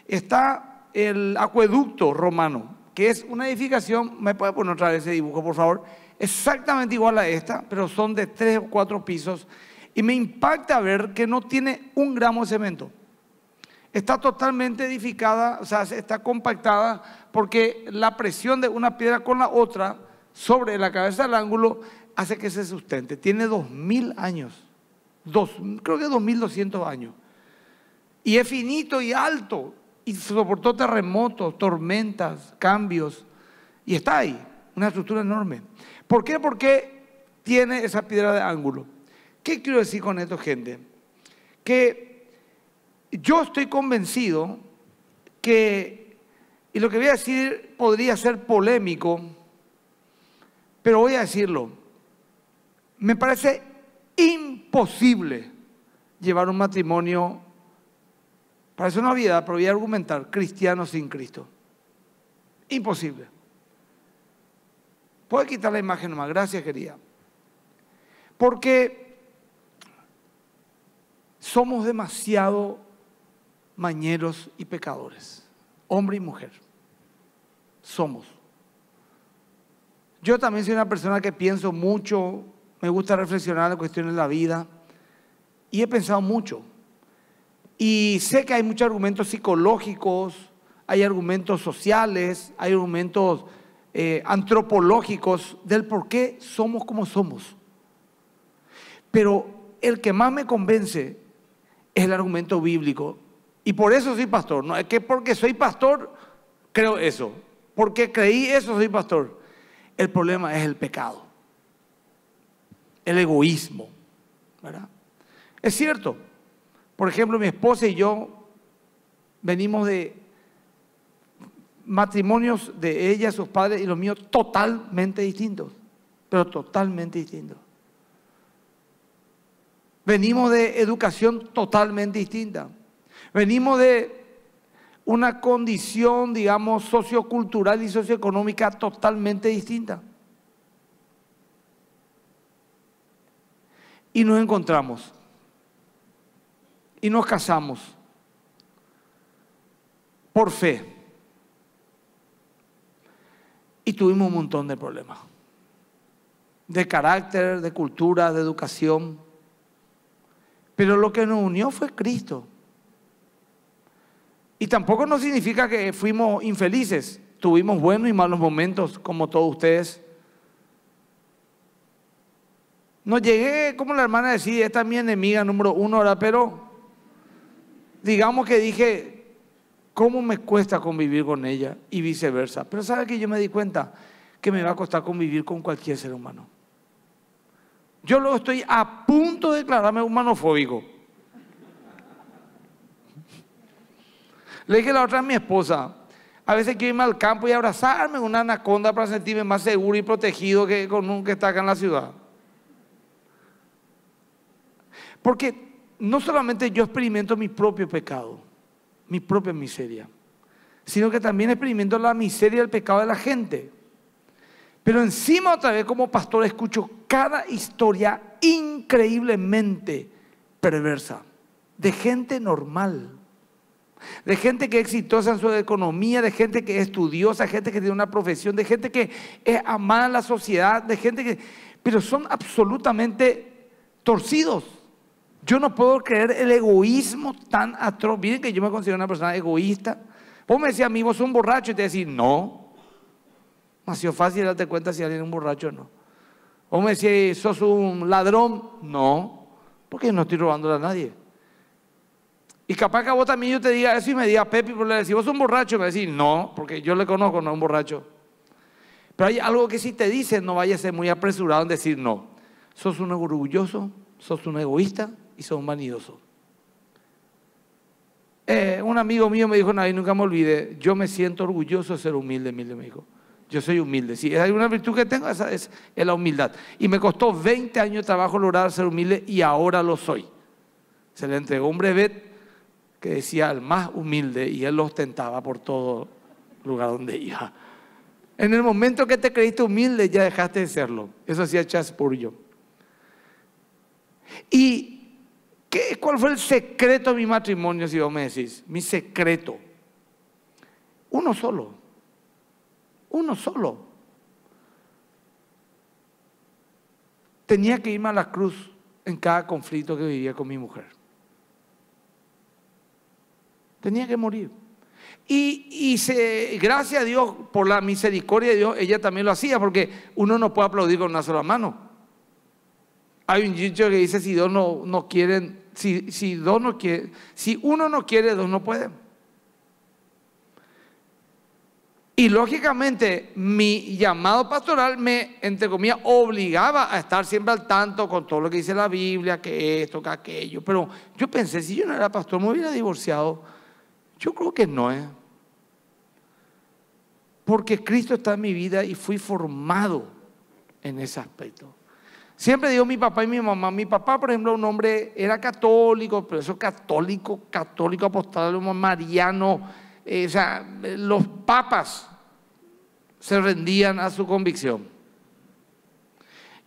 Está el acueducto romano, que es una edificación, me puede poner otra vez ese dibujo, por favor, exactamente igual a esta, pero son de tres o cuatro pisos. Y me impacta ver que no tiene un gramo de cemento. Está totalmente edificada, o sea, está compactada, porque la presión de una piedra con la otra sobre la cabeza del ángulo hace que se sustente. Tiene 2.000 años, dos, creo que 2.200 años. Y es finito y alto, y soportó terremotos, tormentas, cambios, y está ahí, una estructura enorme. ¿Por qué? Porque tiene esa piedra de ángulo. ¿Qué quiero decir con esto, gente? Que yo estoy convencido que, y lo que voy a decir podría ser polémico, pero voy a decirlo, me parece imposible llevar un matrimonio, parece una vida, pero voy a argumentar, cristiano sin Cristo. Imposible. Puede quitar la imagen nomás, gracias querida. Porque somos demasiado mañeros y pecadores, hombre y mujer. Somos. Yo también soy una persona que pienso mucho, me gusta reflexionar en cuestiones de la vida y he pensado mucho. Y sé que hay muchos argumentos psicológicos, hay argumentos sociales, hay argumentos eh, antropológicos del por qué somos como somos. Pero el que más me convence es el argumento bíblico. Y por eso soy pastor. No es que porque soy pastor creo eso. Porque creí eso soy pastor. El problema es el pecado, el egoísmo. ¿verdad? Es cierto, por ejemplo, mi esposa y yo venimos de matrimonios de ella, sus padres y los míos totalmente distintos, pero totalmente distintos. Venimos de educación totalmente distinta. Venimos de una condición, digamos, sociocultural y socioeconómica totalmente distinta. Y nos encontramos. Y nos casamos. Por fe. Y tuvimos un montón de problemas. De carácter, de cultura, de educación. Pero lo que nos unió fue Cristo. Y tampoco no significa que fuimos infelices. Tuvimos buenos y malos momentos, como todos ustedes. No llegué, como la hermana decía, esta es mi enemiga número uno ahora, pero digamos que dije, ¿cómo me cuesta convivir con ella? Y viceversa. Pero ¿sabe que yo me di cuenta? Que me va a costar convivir con cualquier ser humano. Yo lo estoy a punto de declararme humanofóbico. Le dije la otra a mi esposa, a veces quiero irme al campo y abrazarme en una anaconda para sentirme más seguro y protegido que con un que está acá en la ciudad. Porque no solamente yo experimento mi propio pecado, mi propia miseria, sino que también experimento la miseria y el pecado de la gente. Pero encima otra vez como pastor escucho cada historia increíblemente perversa de gente normal de gente que es exitosa en su economía, de gente que es estudiosa, gente que tiene una profesión, de gente que es amada en la sociedad, de gente que... Pero son absolutamente torcidos. Yo no puedo creer el egoísmo tan atroz. Miren que yo me considero una persona egoísta. Vos me decís a mí, un borracho, y te decís, no. sido fácil darte cuenta si alguien es un borracho o no. O me decís, sos un ladrón, no. Porque no estoy robando a nadie. Y capaz que a vos también yo te diga eso y me diga, Pepi, por le vos sos un borracho. Y me decís, no, porque yo le conozco, no es un borracho. Pero hay algo que si te dicen, no vayas a ser muy apresurado en decir no. Sos un orgulloso, sos un egoísta y sos un vanidoso. Eh, un amigo mío me dijo, nadie nunca me olvidé, yo me siento orgulloso de ser humilde, me dijo. Yo soy humilde. Si hay una virtud que tengo, esa es, la humildad. Y me costó 20 años de trabajo lograr ser humilde y ahora lo soy. Se le entregó un brevet que decía al más humilde y él lo ostentaba por todo lugar donde iba. En el momento que te creíste humilde ya dejaste de serlo. Eso hacía yo ¿Y qué, cuál fue el secreto de mi matrimonio, si vos me decís? Mi secreto. Uno solo. Uno solo. Tenía que irme a la cruz en cada conflicto que vivía con mi mujer. Tenía que morir. Y, se, gracias a Dios, por la misericordia de Dios, ella también lo hacía, porque uno no puede aplaudir con una sola mano. Hay un dicho que dice, si dos no, no quieren, si, si, dos no quiere, si uno no quiere, dos no pueden. Y lógicamente mi llamado pastoral me, entre comillas, obligaba a estar siempre al tanto con todo lo que dice la Biblia, que esto, que aquello. Pero yo pensé, si yo no era pastor, me hubiera divorciado yo creo que no, ¿eh? Porque Cristo está en mi vida y fui formado en ese aspecto. Siempre digo mi papá y mi mamá. Mi papá, por ejemplo, un hombre era católico, pero eso católico, católico apostólico, mariano. Eh, o sea, los papas se rendían a su convicción.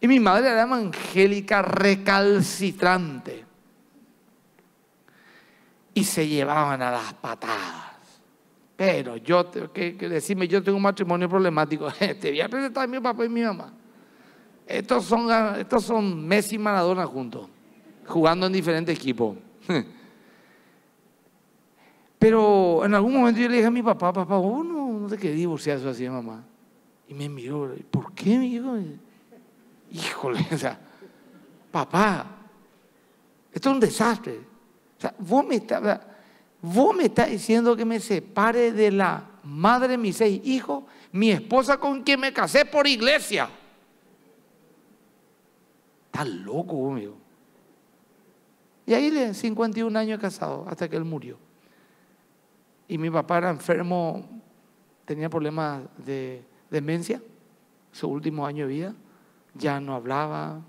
Y mi madre era evangélica recalcitrante y se llevaban a las patadas. Pero yo, tengo que decirme, yo tengo un matrimonio problemático, [LAUGHS] te voy a presentar a mi papá y mi mamá. Estos son, estos son Messi y Maradona juntos, jugando en diferentes equipos. [LAUGHS] Pero en algún momento yo le dije a mi papá, papá, vos no, te querés divorciar eso así, mamá. Y me miró, ¿por qué, me hijo? Híjole, [LAUGHS] o sea, papá, esto es un desastre vos me estás, diciendo que me separe de la madre de mis seis hijos, mi esposa con quien me casé por iglesia. Estás loco, amigo. Y ahí le 51 años casado, hasta que él murió. Y mi papá era enfermo, tenía problemas de demencia, su último año de vida. Ya no hablaba,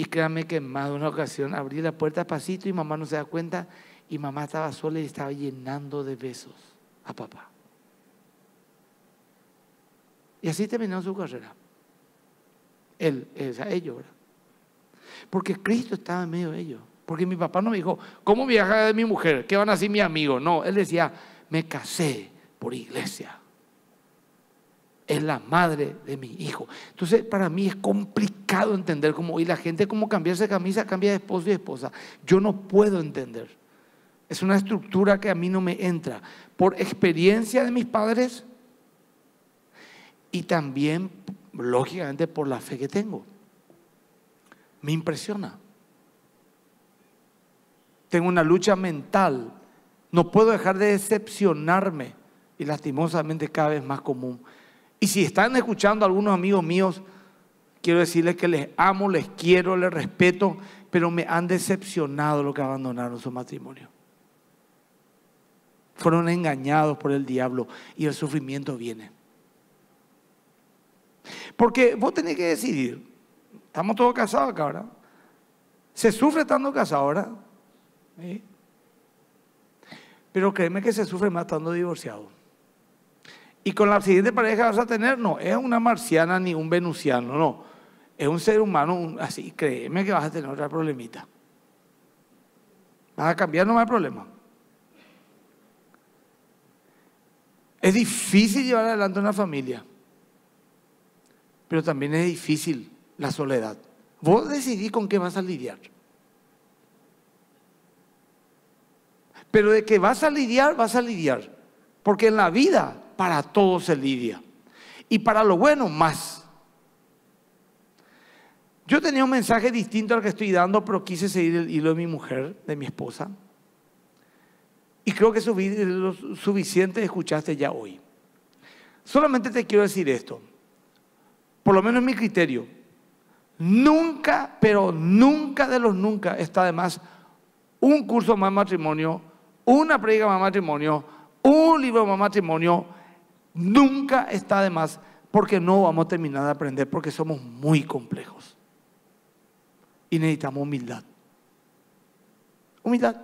y créame que en más de una ocasión abrí la puerta pasito y mamá no se da cuenta y mamá estaba sola y estaba llenando de besos a papá. Y así terminó su carrera. Él, o sea, ellos, ¿verdad? Porque Cristo estaba en medio de ellos. Porque mi papá no me dijo, ¿cómo viaja de mi mujer? ¿Qué van a hacer mis amigos? No, él decía, me casé por iglesia es la madre de mi hijo. Entonces, para mí es complicado entender cómo, y la gente como cambiarse de camisa, cambia de esposo y esposa. Yo no puedo entender. Es una estructura que a mí no me entra. Por experiencia de mis padres y también, lógicamente, por la fe que tengo. Me impresiona. Tengo una lucha mental. No puedo dejar de decepcionarme y lastimosamente cada vez más común y si están escuchando a algunos amigos míos, quiero decirles que les amo, les quiero, les respeto, pero me han decepcionado lo que abandonaron su matrimonio. Fueron engañados por el diablo y el sufrimiento viene. Porque vos tenés que decidir, estamos todos casados acá, ¿verdad? Se sufre estando casado, ¿verdad? Pero créeme que se sufre más estando divorciado. Y con la siguiente pareja vas a tener, no es una marciana ni un venusiano, no. Es un ser humano así, créeme que vas a tener otra problemita. Vas a cambiar, no hay problema. Es difícil llevar adelante una familia, pero también es difícil la soledad. Vos decidís con qué vas a lidiar. Pero de qué vas a lidiar, vas a lidiar. Porque en la vida para todos se lidia. Y para lo bueno más. Yo tenía un mensaje distinto al que estoy dando, pero quise seguir el hilo de mi mujer, de mi esposa. Y creo que lo suficiente escuchaste ya hoy. Solamente te quiero decir esto, por lo menos en mi criterio, nunca, pero nunca de los nunca está de más un curso más matrimonio, una prédica más matrimonio, un libro más matrimonio, nunca está de más porque no vamos a terminar de aprender porque somos muy complejos. Y necesitamos humildad. Humildad.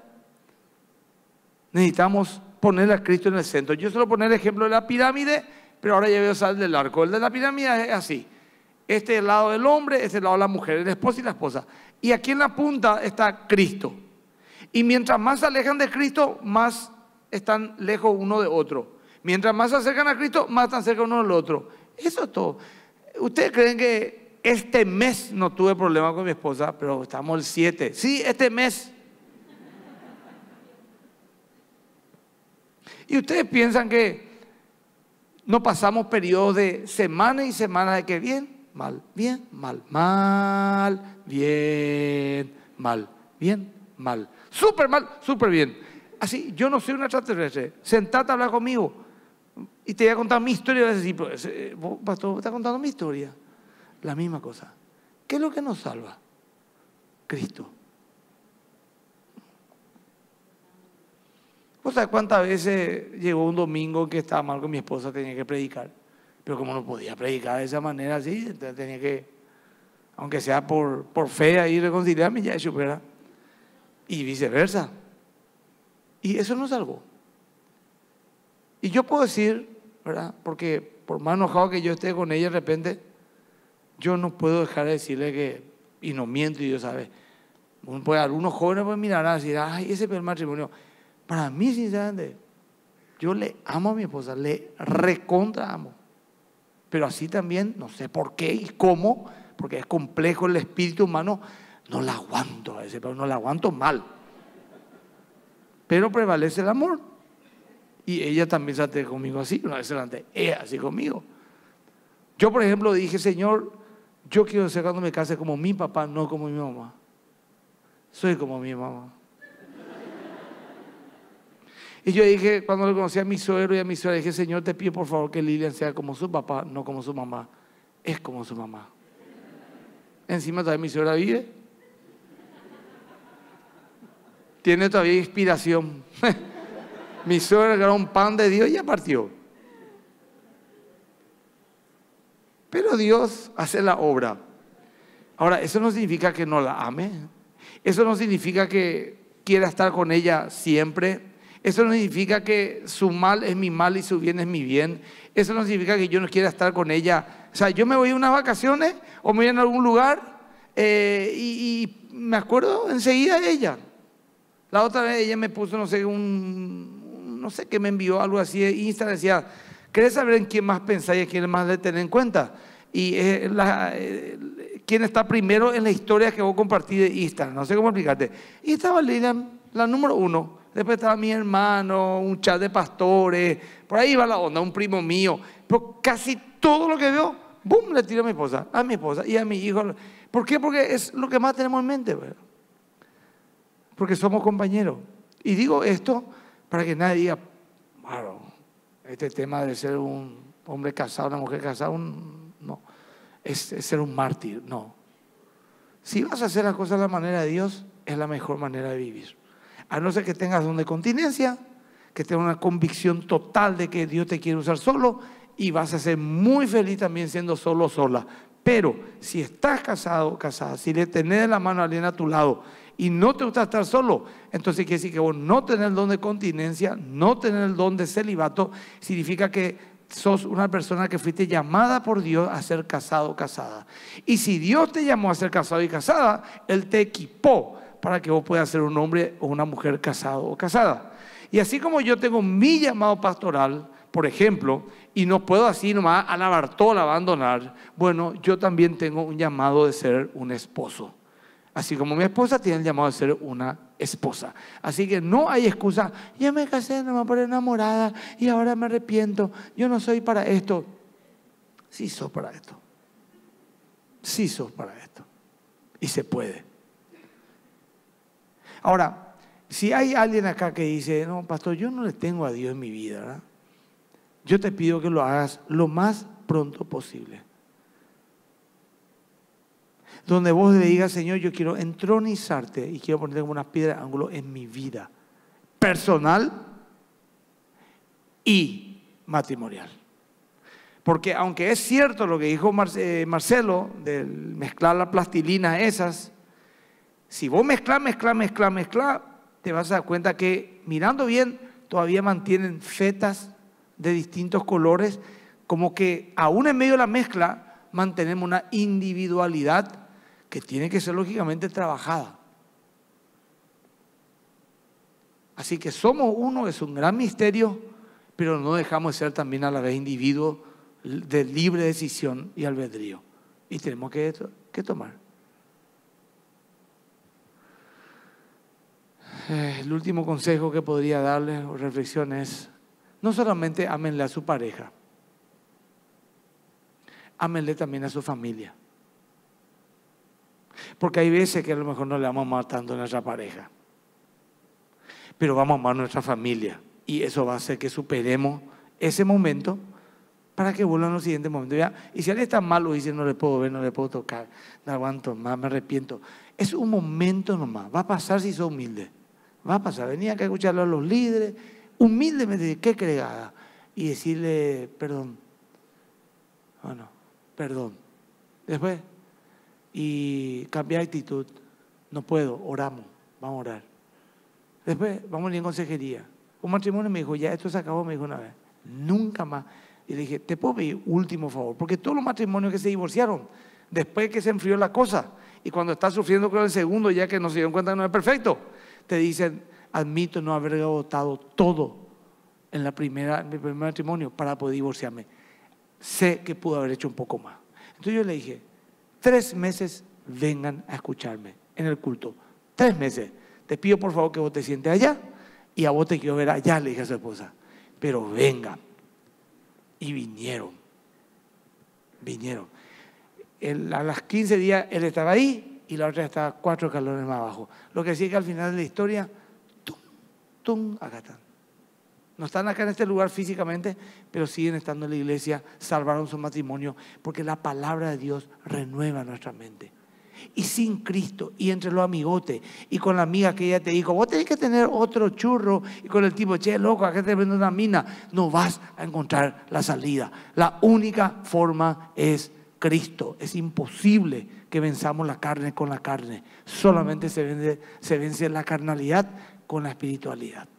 Necesitamos poner a Cristo en el centro. Yo solo poner el ejemplo de la pirámide, pero ahora ya veo salir del arco. El de la pirámide es así. Este es el lado del hombre, este es el lado de la mujer, el esposo y la esposa. Y aquí en la punta está Cristo. Y mientras más se alejan de Cristo, más están lejos uno de otro. Mientras más se acercan a Cristo, más están cerca uno del otro. Eso es todo. ¿Ustedes creen que este mes no tuve problema con mi esposa, pero estamos el 7? Sí, este mes. Y ustedes piensan que no pasamos periodos de semana y semana de que bien, mal, bien, mal, mal, bien, mal, bien, mal, súper mal, súper bien. Así, yo no soy una extraterrestre. Sentate a hablar conmigo. Y te voy a contar mi historia. Eh, pastor, está contando mi historia. La misma cosa. ¿Qué es lo que nos salva? Cristo. ¿Vos sabés cuántas veces llegó un domingo que estaba mal con mi esposa, tenía que predicar? Pero como no podía predicar de esa manera así, tenía que, aunque sea por, por fe, ahí reconciliarme, ya eso, Y viceversa. Y eso nos salvó. Y yo puedo decir, ¿verdad? Porque por más enojado que yo esté con ella de repente, yo no puedo dejar de decirle que, y no miento, y Dios sabe, algunos jóvenes pueden mirar y decir, ay, ese es el matrimonio. Para mí, sinceramente, yo le amo a mi esposa, le recontra amo. Pero así también, no sé por qué y cómo, porque es complejo el espíritu humano, no la aguanto a ese pero no la aguanto mal. Pero prevalece el amor. Y ella también se conmigo así, una vez se ella eh, así conmigo. Yo, por ejemplo, dije, Señor, yo quiero ser cuando me case como mi papá, no como mi mamá. Soy como mi mamá. Y yo dije, cuando le conocí a mi suegro y a mi suegra, dije, Señor, te pido por favor que Lilian sea como su papá, no como su mamá. Es como su mamá. Encima todavía mi suegra vive. Tiene todavía inspiración. [LAUGHS] Mi suegra era un pan de Dios y ya partió. Pero Dios hace la obra. Ahora, eso no significa que no la ame. Eso no significa que quiera estar con ella siempre. Eso no significa que su mal es mi mal y su bien es mi bien. Eso no significa que yo no quiera estar con ella. O sea, yo me voy a unas vacaciones o me voy a algún lugar eh, y, y, me acuerdo enseguida de ella. La otra vez ella me puso, no sé, un, no sé qué me envió algo así de Instagram, decía, ¿querés saber en quién más pensáis y a quién más le tenés en cuenta? Y eh, quién está primero en la historia que vos compartís de Insta. no sé cómo explicarte. Y estaba Lilian, la número uno. Después estaba mi hermano, un chat de pastores, por ahí iba la onda, un primo mío. Pero casi todo lo que veo, ¡bum! le tiro a mi esposa, a mi esposa y a mi hijo. ¿Por qué? Porque es lo que más tenemos en mente. Pues. Porque somos compañeros. Y digo esto para que nadie diga, este tema de ser un hombre casado, una mujer casada, no, es, ser un mártir, no. Si vas a hacer las cosas de la manera de Dios, es la mejor manera de vivir. A no ser que tengas donde continencia, que tengas una convicción total de que Dios te quiere usar solo y vas a ser muy feliz también siendo solo o sola. Pero si estás casado o casada, si le tenés la mano a alguien a tu lado y no te gusta estar solo. Entonces quiere decir que vos no tenés el don de continencia, no tenés el don de celibato, significa que sos una persona que fuiste llamada por Dios a ser casado o casada. Y si Dios te llamó a ser casado y casada, Él te equipó para que vos puedas ser un hombre o una mujer casado o casada. Y así como yo tengo mi llamado pastoral, por ejemplo, y no puedo así nomás alabar Todo abandonar, bueno, yo también tengo un llamado de ser un esposo. Así como mi esposa tiene el llamado a ser una esposa. Así que no hay excusa. ya me casé me por enamorada y ahora me arrepiento. Yo no soy para esto. Sí sos para esto. Sí sos para esto. Y se puede. Ahora, si hay alguien acá que dice, no, pastor, yo no le tengo a Dios en mi vida, Yo te pido que lo hagas lo más pronto posible donde vos le digas, Señor, yo quiero entronizarte y quiero poner como una piedra de ángulo en mi vida personal y matrimonial. Porque aunque es cierto lo que dijo eh, Marcelo, de mezclar la plastilina esas, si vos mezclas, mezclas, mezclas, mezclas, te vas a dar cuenta que mirando bien todavía mantienen fetas de distintos colores, como que aún en medio de la mezcla mantenemos una individualidad que tiene que ser lógicamente trabajada. Así que somos uno, es un gran misterio, pero no dejamos de ser también a la vez individuos de libre decisión y albedrío. Y tenemos que, tomar. Eh, el último consejo que podría darle o reflexión es, no solamente amenle a su pareja, ámenle también a su familia. Porque hay veces que a lo mejor no le vamos a amar tanto a nuestra pareja, pero vamos a amar a nuestra familia. Y eso va a hacer que superemos ese momento para que vuelvan los siguientes momentos. ¿Ya? Y si alguien está malo, y dice, no le puedo ver, no le puedo tocar, no aguanto más, me arrepiento. Es un momento nomás, va a pasar si sos humilde. Va a pasar, venía a escucharlo a los líderes, humildemente, qué cregada. Y decirle, perdón. Bueno, perdón. Después, y cambiar actitud. No puedo, oramos, vamos a orar. Después vamos a ir en consejería. Un matrimonio me dijo, ya esto se acabó, me dijo una vez, nunca más. Y le dije, te puedo pedir último favor, porque todos los matrimonios que se divorciaron, después que se enfrió la cosa, y cuando estás sufriendo con el segundo, ya que no se dieron cuenta que no es perfecto, te dicen, admito no haber agotado todo en, la mi primer matrimonio para poder divorciarme. Sé que pudo haber hecho un poco más. Entonces yo le dije, tres meses vengan a escucharme en el culto. Tres meses. Te pido por favor que vos te sientes allá y a vos te quiero ver allá, le dije a su esposa. Pero vengan. Y vinieron. Vinieron. a las 15 días él estaba ahí y la otra estaba cuatro calones más abajo. Lo que sí que al final de la historia, tum, tum, acá están. No están acá en este lugar físicamente, pero siguen estando en la iglesia, salvaron su matrimonio, porque la palabra de Dios renueva nuestra mente. Y sin Cristo, y entre los amigotes, y con la amiga que ella te dijo, vos tenés que tener otro churro, y con el tipo, che, loco, acá te vende una mina, no vas a encontrar la salida. La única forma es Cristo. Es imposible que venzamos la carne con la carne. Solamente se vence la carnalidad con la espiritualidad.